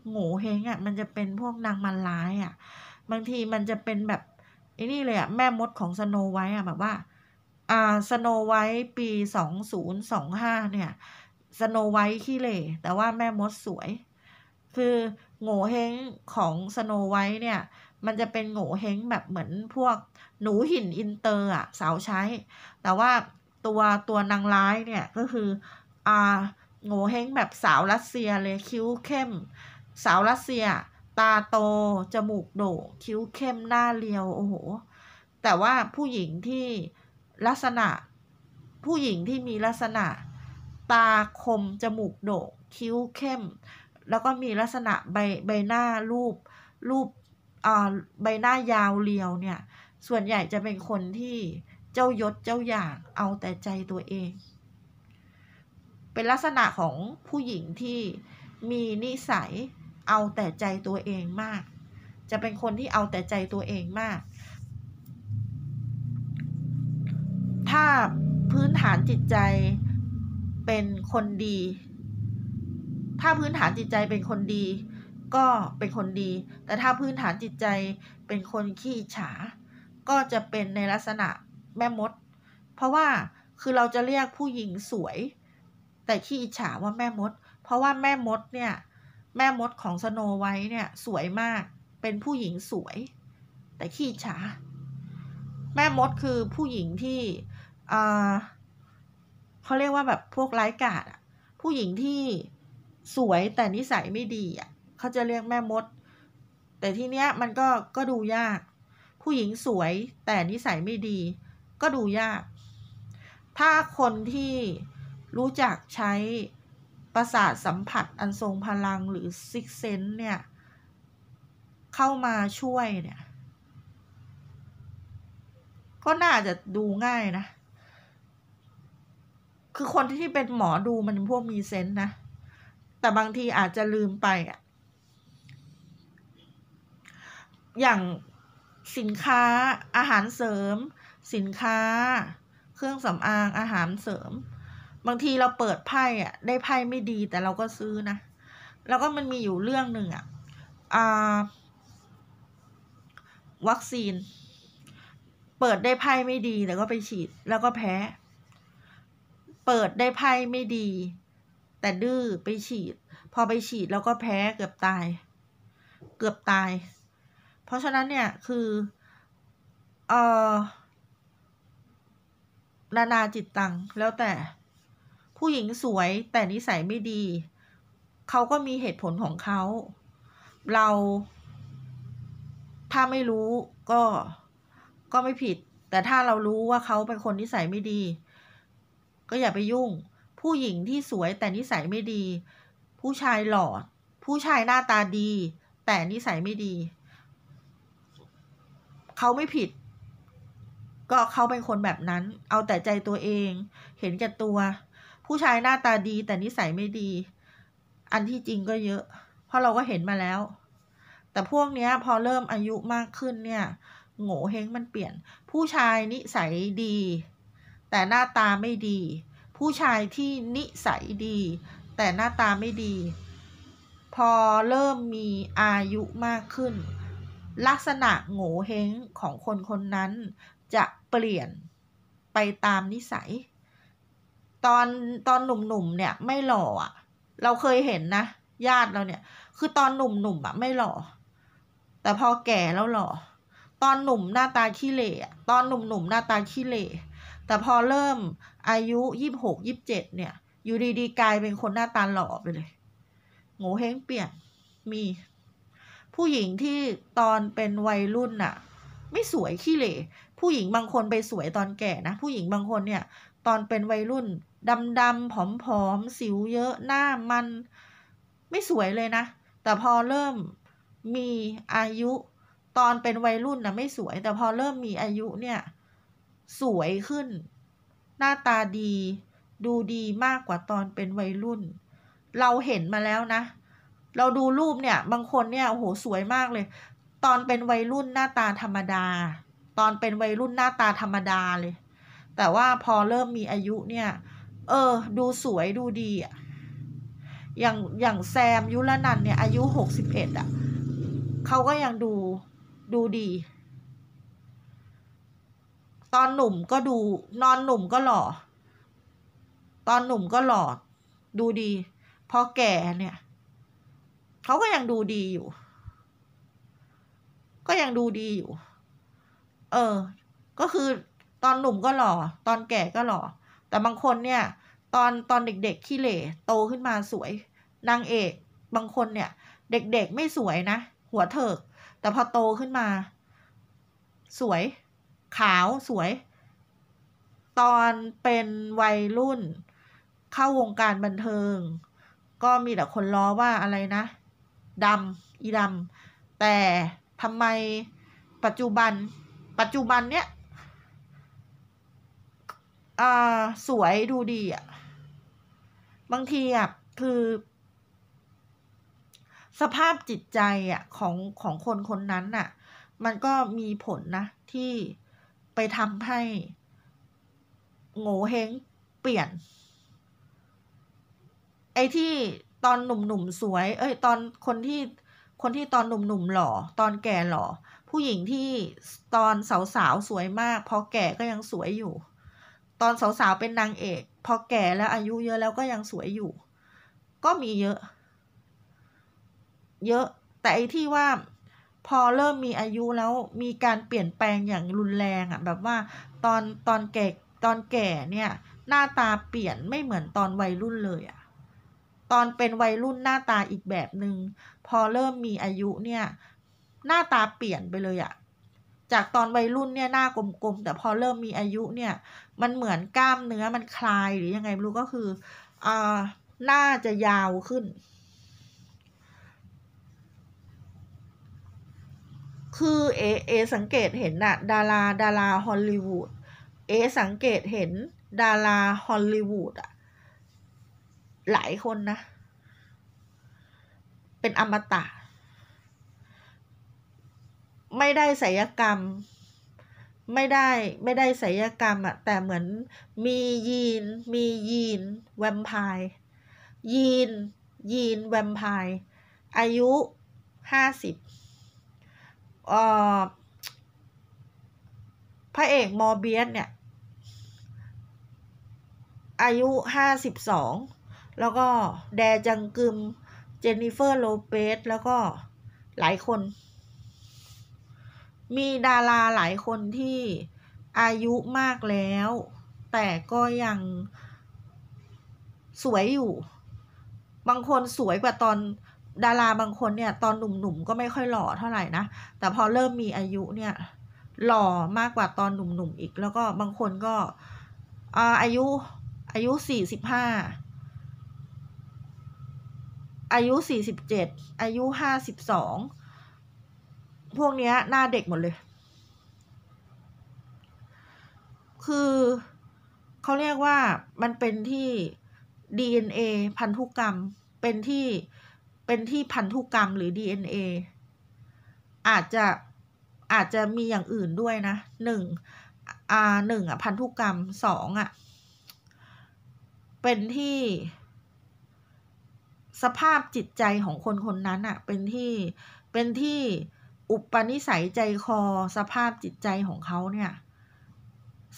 โง่เฮงอะ่ะมันจะเป็นพวกนางมันร้ายอะ่ะบางทีมันจะเป็นแบบไอ้นี่เลยอะ่ะแม่มดของสโนไวท์อ่ะ แบบว่า อ่า สโนไวท์ปีสองศูนย์สองห้าเนี่ย สโนไวท์ขี้เหร่แต่ว่าแม่มดสวย คือโง่เฮงของสโนไวท์เนี่ยมันจะเป็นโง่เฮงแบบเหมือนพวกหนูหินอินเตอร์อะสาวใช้ แต่ว่าตัวตัวนางร้ายเนี่ยก็คืออ่าโง่เฮงแบบสาวรัสเซียเลยคิ้วเข้ม สาวรัสเซีย ตาโตจมูกโด่งคิ้วเข้มหน้าเรียวโอ้โห แต่ว่าผู้หญิงที่ลักษณะผู้หญิงที่มีลักษณะ ตาคม จมูกโด่งคิ้วเข้มแล้วก็มีลักษณะใบใบหน้ารูปรูปใบหน้ายาวเรียวเนี่ย ส่วนใหญ่จะเป็นคนที่เจ้ายศเจ้าอย่างเอาแต่ใจตัวเอง เป็นลักษณะของผู้หญิงที่มีนิสัยเอาแต่ใจตัวเองมาก จะเป็นคนที่เอาแต่ใจตัวเองมาก ถ้าพื้นฐานจิตใจเป็นคนดีถ้าพื้นฐานจิตใจเป็นคนดีก็เป็นคนดี แต่ถ้าพื้นฐานจิตใจเป็นคนขี้ฉา ก็จะเป็นในลักษณะแม่มด เพราะว่าคือเราจะเรียกผู้หญิงสวย แต่ขี้อิจฉาว่าแม่มด เพราะว่าแม่มดเนี่ยแม่มดของสโนไว้เนี่ยสวยมาก เป็นผู้หญิงสวย แต่ขี้ฉา แม่มดคือผู้หญิงที่เขาเรียกว่าแบบพวกไร้กาดผู้หญิงที่สวย แต่นิสัยไม่ดีอ่ะเขาจะเรียกแม่มด แต่ทีเนี้ยมันก็ก็ดูยาก ผู้หญิงสวยแต่นิสัยไม่ดี ก็ดูยาก ถ้าคนที่รู้จักใช้ประสาทสัมผัสอันทรงพลังหรือซิกเซนเนี่ยเข้ามาช่วยเนี่ยก็น่าจะดูง่ายนะ คือคนที่เป็นหมอดูมันพวกมีเซนนะแต่บางทีอาจจะลืมไปอ่ะ อย่างสินค้าอาหารเสริม สินค้าเครื่องสำอางอาหารเสริม บางทีเราเปิดไพ่อ่ะได้ไพ่ไม่ดีแต่เราก็ซื้อนะแล้วก็มันมีอยู่เรื่องหนึ่งอ่ะอาวัคซีน เปิดได้ไพ่ไม่ดีแต่ก็ไปฉีดแล้วก็แพ้ เปิดได้ไพ่ไม่ดีแต่ดื้อไปฉีด พอไปฉีด แล้วก็แพ้เกือบตาย เกือบตาย เพราะฉะนั้นเนี่ยคือ เออนานาจิตตังแล้วแต่ผู้หญิงสวยแต่นิสัยไม่ดีเขาก็มีเหตุผลของเขา เรา ถ้าไม่รู้ก็ก็ไม่ผิด แต่ถ้าเรารู้ว่าเขาเป็นคนนิสัยไม่ดี ก็อย่าไปยุ่งผู้หญิงที่สวยแต่นิสัยไม่ดี ผู้ชายหล่อผู้ชายหน้าตาดี แต่นิสัยไม่ดี เขาไม่ผิด ก็เขาเป็นคนแบบนั้น เอาแต่ใจตัวเอง เห็นแก่ตัว ผู้ชายหน้าตาดีแต่นิสัยไม่ดี อันที่จริงก็เยอะ เพราะเราก็เห็นมาแล้ว แต่พวกเนี้ยพอเริ่มอายุมากขึ้นเนี่ย โง่เฮงมันเปลี่ยน ผู้ชายนิสัยดี แต่หน้าตาไม่ดีผู้ชายที่นิสัยดี แต่หน้าตาไม่ดี พอเริ่มมีอายุมากขึ้น ลักษณะโง่เฮงของคนคนนั้นจะเปลี่ยนไปตามนิสัย ตอนตอนหนุ่มๆ เนี่ยไม่หล่ออะเราเคยเห็นนะ ญาติเรา เนี่ยคือตอนหนุ่มๆอ่ะไม่หล่อแต่พอแก่แล้วหล่อตอนหนุ่มหน้าตาขี้เละตอนหนุ่มๆหน้าตาขี้เละแต่พอเริ่มอายุยี่หกยี่บเจ็ดเนี่ยอยู่ดีๆกลายเป็นคนหน้าตาหล่อไปเลยโง่เฮงเปลี่ยนมี ผู้หญิงที่ตอนเป็นวัยรุ่นน่ะ ไม่สวยขี้เหร่ผู้หญิงบางคนไปสวยตอนแก่นะผู้หญิงบางคนเนี่ย ตอนเป็นวัยรุ่นดำดำผอมผอมสิวเยอะหน้ามันไม่สวยเลยนะแต่พอเริ่มมีอายุ ตอนเป็นวัยรุ่นนะไม่สวย แต่พอเริ่มมีอายุเนี่ยสวยขึ้นหน้าตาดีดูดีมากกว่าตอนเป็นวัยรุ่น เราเห็นมาแล้วนะ เราดูรูปเนี่ย บางคนเนี่ย โอ้โห สวยมากเลย ตอนเป็นวัยรุ่นหน้าตาธรรมดา ตอนเป็นวัยรุ่นหน้าตาธรรมดาเลย แต่ว่าพอเริ่มมีอายุเนี่ย เออ ดูสวยดูดีอะอย่างอย่างแซมยุรนันเนี่ย อายุหกสิบเอ็ดอะเขาก็ยังดูดูดีตอน หนุ่มก็ดูนอนหนุ่มก็หล่อตอนหนุ่มก็หล่อดูดี พอแก่ เนี่ยเขาก็ยังดูดี อยู่ ก็ยังดูดี อยู่ เออ ก็คือตอนหนุ่มก็หล่อตอนแก่ ก็หล่อแต่บางคนเนี่ย ตอนตอนเด็กๆขี้เหร่โตขึ้นมาสวย นางเอกบางคน เนี่ย เด็ก ๆไม่สวยนะ หัวเถิก แต่พอโตขึ้นมา สวยขาวสวย ตอนเป็นวัยรุ่น เข้าวงการบันเทิง ก็มีแต่คน ล้อว่าอะไรนะดำอีดำแต่ทำไมปัจจุบัน ปัจจุบันเนี้ยสวยดูดี อ่ะ บางที อ่ะ คือ สภาพจิตใจ อ่ะ ของ ของคน คน นั้นอ่ะ มันก็มีผลนะที่ไปทำให้โง่เฮงเปลี่ยน ไอ้ที่ตอนหนุ่มหนุ่มสวย เอ้ยตอนคน ที่ คนที่ตอนหนุ่มหนุ่มหล่อตอนแก่หล่อผู้หญิงที่ตอน สาวสาวสวยมากพอแก่ก็ยังสวยอยู่ ตอน สาวๆเป็นนางเอก พอแก่แล้วอายุเยอะแล้วก็ยังสวยอยู่ ก็มีเยอะ เยอะแต่ไอ้ที่ว่าพอเริ่มมีอายุแล้วมีการเปลี่ยนแปลงอย่างรุนแรงอะ่ะ แบบว่าตอนตอนแก่ตอนแก่เนี่ยหน้าตาเปลี่ยนไม่เหมือนตอนวัยรุ่นเลยอะ่ะตอนเป็นวัยรุ่นหน้าตาอีกแบบหนึง่ง พอเริ่มมีอายุเนี่ยหน้าตาเปลี่ยนไปเลยอะ่ะจากตอนวัยรุ่นเนี่ยหน้ากลมๆแต่พอเริ่มมีอายุเนี่ยมันเหมือนกล้ามเนื้อมันคลายหรือยังไงไม่รู้ก็คืออ่าหน้าจะยาวขึ้นคือเอ เอสังเกตเห็นอะดาราดาราฮอลลีวูด เอสังเกตเห็นดาราฮอลลีวูดอะหลายคนนะ เป็นอมตะ ไม่ได้ศายกรรม ไม่ได้ไม่ได้ศายกรรมอะแต่เหมือนมียีน มียีนแวมไพร์ ยีน ยีนแวมไพร์ อายุห้าสิบพระเอก มอเบียสเนี่ย อายุห้าสิบสองแล้วก็แดจังกึมเจนนิเฟอร์โลเปสแล้วก็หลายคน มีดาราหลายคนที่อายุมากแล้ว แต่ก็ยังสวยอยู่บางคนสวยกว่าตอนดาราบางคนเนี่ยตอนหนุ่มๆก็ไม่ค่อยหล่อเท่าไหร่นะ แต่พอเริ่มมีอายุเนี่ยหล่อมากกว่าตอนหนุ่มๆอีก แล้วก็บางคนก็อายุอายุสี่สิบห้าอายุสี่สิบเจ็ดอายุห้าสิบสองพวกเนี้ยหน้าเด็กหมดเลย คือเขาเรียกว่ามันเป็นที่ DNA พันธุกรรมเป็นที่เป็นที่พันธุกรรมหรือ DNA อาจจะ อาจจะมีอย่างอื่นด้วยนะหนึ่งอ่าหนึ่งอ่ะพันธุกรรมสองอ่ะเป็นที่สภาพจิตใจของคนคนนั้นอ่ะเป็น ที่ เป็นที่อุปนิสัยใจคอสภาพจิตใจของเขาเนี่ย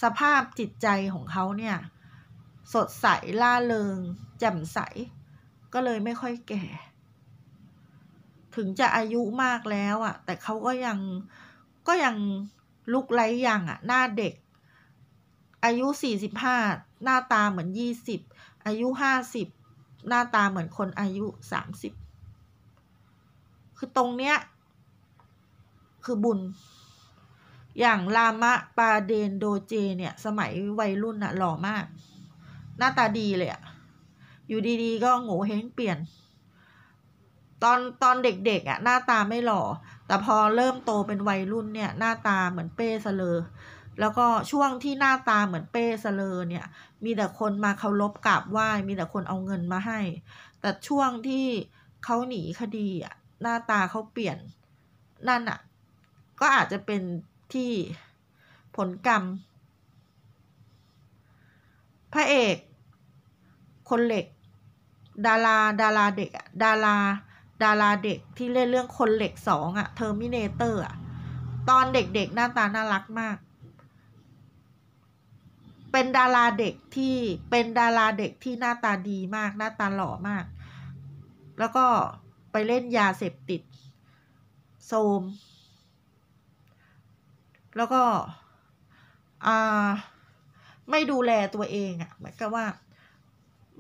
สภาพจิตใจของเขาเนี่ยสดใสล่าเริงแจ่มใสก็เลยไม่ค่อยแก่ถึงจะอายุมากแล้วอะ่ะแต่เขาก็ยัง ก็ยังลุกไร่อย่างอะ่ะหน้าเด็ก อายุสี่สิบห้าหน้าตาเหมือนยี่สิบอายุห้าสิบหน้าตาเหมือนคนอายุสามสิบคือตรงเนี้ย คือบุญ อย่างรามะปาเดนโดเจเนี่ยสมัยวัยรุ่นอะหล่อมาก หน้าตาดีเลยอะอยู่ดีๆ ก็โง่เฮงเปลี่ยนตอนตอนเด็กๆอะ่ะหน้าตาไม่หล่อ แต่พอเริ่มโตเป็นวัยรุ่นเนี่ยหน้าตาเหมือนเป้เสเลอแล้วก็ช่วงที่หน้าตาเหมือนเป้เสเลอเนี่ย มีแต่คนมาเคารพกราบไหว้มีแต่คนเอาเงินมาให้ แต่ช่วงที่เขาหนีคดีอ่ะหน้าตาเขาเปลี่ยน นั่นอ่ะ ก็อาจจะเป็นที่ผลกรรม พระเอก คนเหล็ก ดารา ดาราเด็กอะดาราดาราเด็กที่เล่นเรื่องคนเหล็กสองอะเทอร์มินเตอร์อะตอนเด็กๆหน้าตาน่ารักมาก เป็นดาราเด็กที่เป็นดาราเด็กที่หน้าตาดีมากหน้าตาหล่อมาก แล้วก็ไปเล่นยาเสพติดโซม แล้วก็ไม่ดูแลตัวเองอะ่ะหมายก็ว่า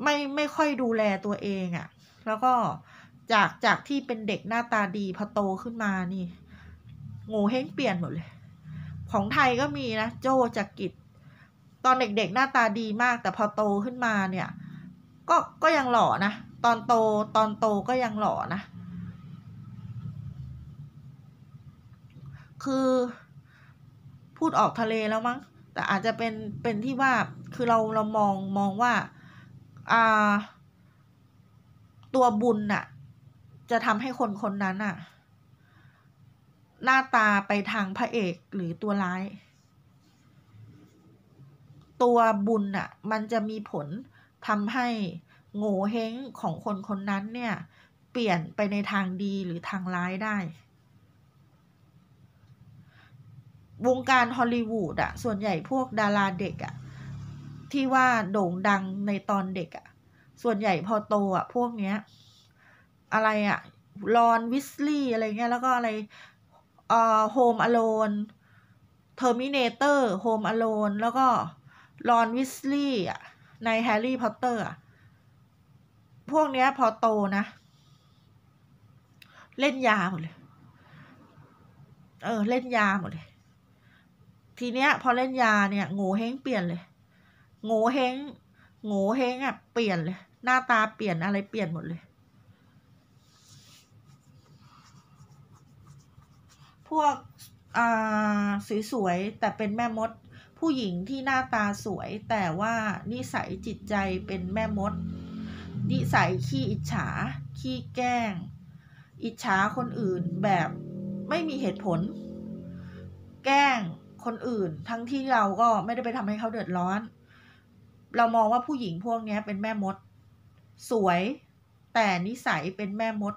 ไม่ไม่ค่อยดูแลตัวเองอะ่ะ แล้วก็จาก จากที่เป็นเด็กหน้าตาดีพอโตขึ้นมานี่โง่เฮงเปลี่ยนหมดเลย ของไทยก็มีนะ โจจากกิจตอนเด็กๆหน้าตาดีมากแต่พอโตขึ้นมาเนี่ยก็ก็ยังหล่อนะตอนโตตอนโตก็ยังหล่อนะ คือพูดออกทะเลแล้วมั้งแต่อาจจะเป็นเป็นที่ว่าคือเราเรามองมองว่าอ่าตัวบุญน่ะจะทำให้คนคนนั้นอะหน้าตาไปทางพระเอกหรือตัวร้าย ตัวบุญอะมันจะมีผลทำให้โง่เฮงของคนคนนั้น เนี่ย เปลี่ยนไปในทางดีหรือทางร้ายได้ วงการฮอลลีวูดอะส่วนใหญ่พวกดาราเด็กอะที่ว่าโด่งดังในตอนเด็กอะส่วนใหญ่พอโตอะพวกเนี้ยอะไรอะรอนวิสลี่อะไรเงี้ย แล้วก็อะไร เอ่อ โฮมอโลนเทอร์มินเตอร์ โฮมอโลนแล้วก็ รอนวิสลี่อะ ในแฮร์รี่พอตเตอร์อะพวกเนี้ย พอโตนะ เล่นยาหมดเลย เออ เล่นยาหมดเลย ทีเนี้ยพอเล่นยาเนี่ยโง่เฮงเปลี่ยนเลยโง่เฮงโง่เฮงอ่ะเปลี่ยนเลย หน้าตาเปลี่ยน อะไร เปลี่ยนหมดเลยวกสวยๆแต่เป็นแม่มดผู้หญิงที่หน้าตาสวย แต่ว่านิสัยจิตใจเป็นแม่มด นิสัยขี้อิจฉาขี้แกล้ง อิจฉาคนอื่นแบบไม่มีเหตุผล แกล้งคนอื่นทั้งที่เราก็ไม่ได้ไปทำให้เขาเดือดร้อน เรามองว่าผู้หญิงพวกนี้เป็นแม่มดสวย แต่นิสัยเป็นแม่มด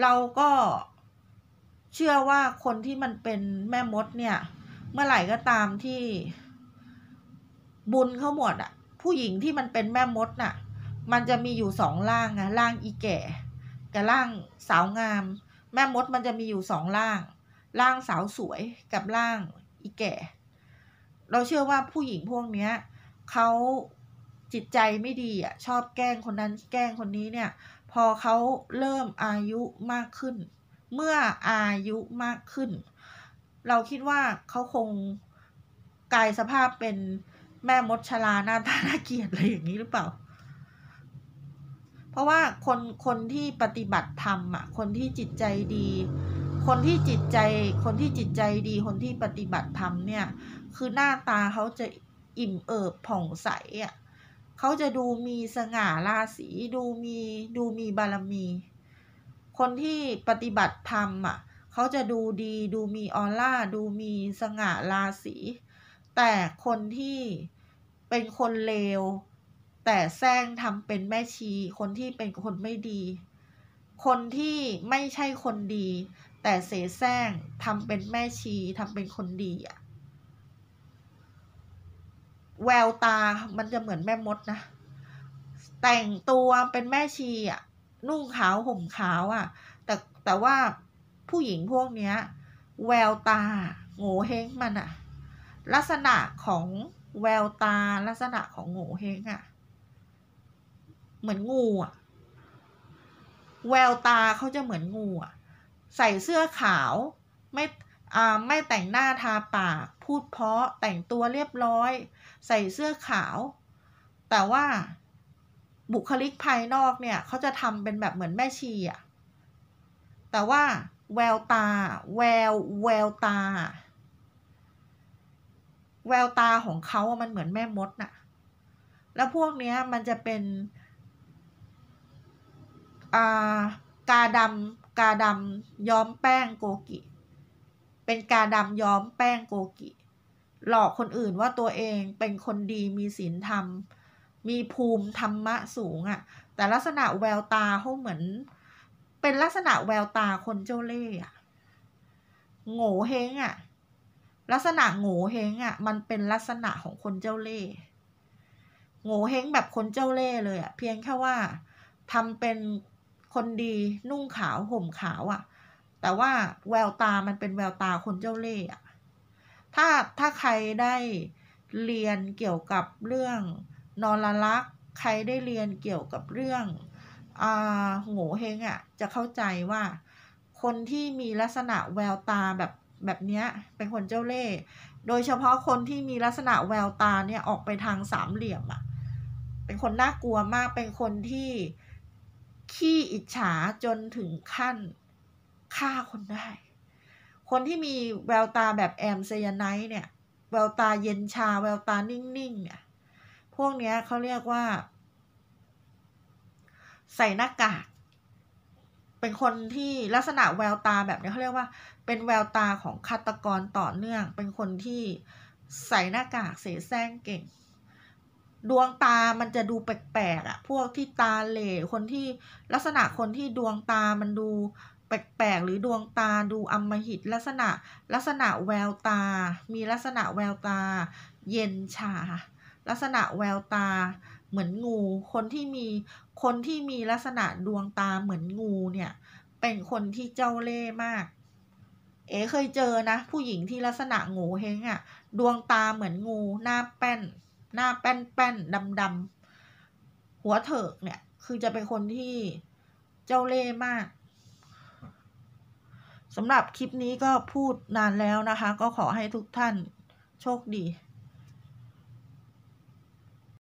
เราก็เชื่อว่าคนที่มันเป็นแม่มดเนี่ยเมื่อไหร่ก็ตามที่บุญเขาหมดอะผู้หญิงที่มันเป็นแม่มดน่ะมันจะมีอยู่สองร่างอะร่างอีแก่ กับร่างสาวงาม แม่มดมันจะมีอยู่สองร่างร่างสาวสวยกับร่างอีแก่ เราเชื่อว่าผู้หญิงพวกเนี้ยเขาจิตใจไม่ดีอ่ะชอบแกล้งคนนั้นแกล้งคนนี้เนี่ยพอเขาเริ่มอายุมากขึ้นเมื่ออายุมากขึ้น เราคิดว่าเขาคงกลายสภาพเป็นแม่มดชราหน้าตาน่าเกลียดอะไรอย่างนี้หรือเปล่า เพราะว่าคน คน ที่ปฏิบัติธรรมอ่ะคนที่จิตใจดี คนที่จิตใจคนที่จิตใจดี คนที่ปฏิบัติธรรมเนี่ย คือหน้าตาเขาจะอิ่มเอิบ ผ่อง ใสอ่ะเขาจะดูมีสง่าราศีดูมีดูมีบารมีคนที่ปฏิบัติธรรมอ่ะ เขาจะดูดีดูมีออร่า ดูมีสง่าราศี แต่คนที่เป็นคนเลว แต่แซงทำเป็นแม่ชี คนที่เป็นคนไม่ดี คนที่ไม่ใช่คนดี แต่เสแสร้งทำเป็นแม่ชีทำเป็นคนดีอะแววตามันจะเหมือนแม่มดนะ แต่งตัวเป็นแม่ชีอะนุ่งขาวห่มขาวอะ่ะ แต่แต่ว่าผู้หญิงพวกเนี้ยแววตาโง่เฮงมันอะ่ะลักษณะของแววตาลักษณะของโง่เฮงอะ่ะเหมือนงูอะ่ะแววตาเขาจะเหมือนงูอะ่ะใส่เสื้อขาว ไม่ไม่แต่งหน้าทาปากพูดเพาะแต่งตัวเรียบร้อย ใส่เสื้อขาว แต่ว่าบุคลิกภายนอกเนี่ยเขาจะทำเป็นแบบเหมือนแม่ชีอะแต่ว่าแววตาแววแววตา แววตาของเขาอะมันเหมือนแม่มดน่ะ แล้วพวกเนี้ย มันจะเป็นอากาดำกาดำย้อมแป้งโกกิ เป็นกาดำย้อมแป้งโกกิ หลอกคนอื่นว่าตัวเองเป็นคนดีมีศีลธรรมมีภูมิธรรมะสูงอะ่ะ แต่ลักษณะแววตาเขาเหมือน เป็นลักษณะแววตาคนเจ้าเล่ห์อ่ะโง่เฮงอะ่ะ ลักษณะโง่เฮงอะ่ะ มันเป็นลักษณะของคนเจ้าเล่ห์โง่เฮงแบบคนเจ้าเล่ห์เลยอะ่ะ เพียงแค่ว่า ทำเป็นคนดี นุ่งขาวห่มขาวอะ่ะ แต่ว่าแววตามันเป็นแววตาคนเจ้าเล่ห์อ่ะ ถ้า ถ้าใครได้เรียนเกี่ยวกับเรื่องนอรลักใครได้เรียนเกี่ยวกับเรื่องอ่โหเฮงอะ่ะ จะเข้าใจว่า คนที่มีลักษณะแววตาแบบ แบบเนี้ยเป็นคนเจ้าเล่ห์ โดยเฉพาะคนที่มีลักษณะแววตาเนี่ย ออกไปทางสามเหลี่ยมอะ่ะ เป็นคนน่ากลัวมาก เป็นคนที่ขี้อิจฉาจนถึงขั้นฆ่าคนได้ คนที่มีแววตาแบบแอมเซยไนท์เนี่ยแววตาเย็นชาแววตานิ่งๆเนี่ยพวกเนี้ยเขาเรียกว่าใส่หน้ากาก เป็นคนที่ลักษณะแววตาแบบนี้เขาเรียกว่าเป็นแววตาของฆาตกรต่อเนื่อง เป็นคนที่ใส่หน้ากากเสแสร้งเก่ง ดวงตามันจะดูแปลกๆอะพวกที่ตาเหล่ คนที่ลักษณะคนที่ดวงตามันดูแปลกๆหรือดวงตาดูอมหิตลักษณะลักษณะแววตา มีลักษณะแววตาเย็นชาลักษณะแววตาเหมือนงู คนที่มี คนที่มีลักษณะดวงตาเหมือนงูเนี่ย เป็นคนที่เจ้าเล่ห์มาก เอ๋เคยเจอนะ ผู้หญิงที่ลักษณะโง่เฮงอะดวงตาเหมือนงู หน้าแป้น หน้าแป้นแป้นดำดำ หัวเถิกเนี่ย คือจะเป็นคนที่เจ้าเล่ห์มาก สำหรับคลิปนี้ก็พูดนานแล้วนะคะ ก็ขอให้ทุกท่านโชคดี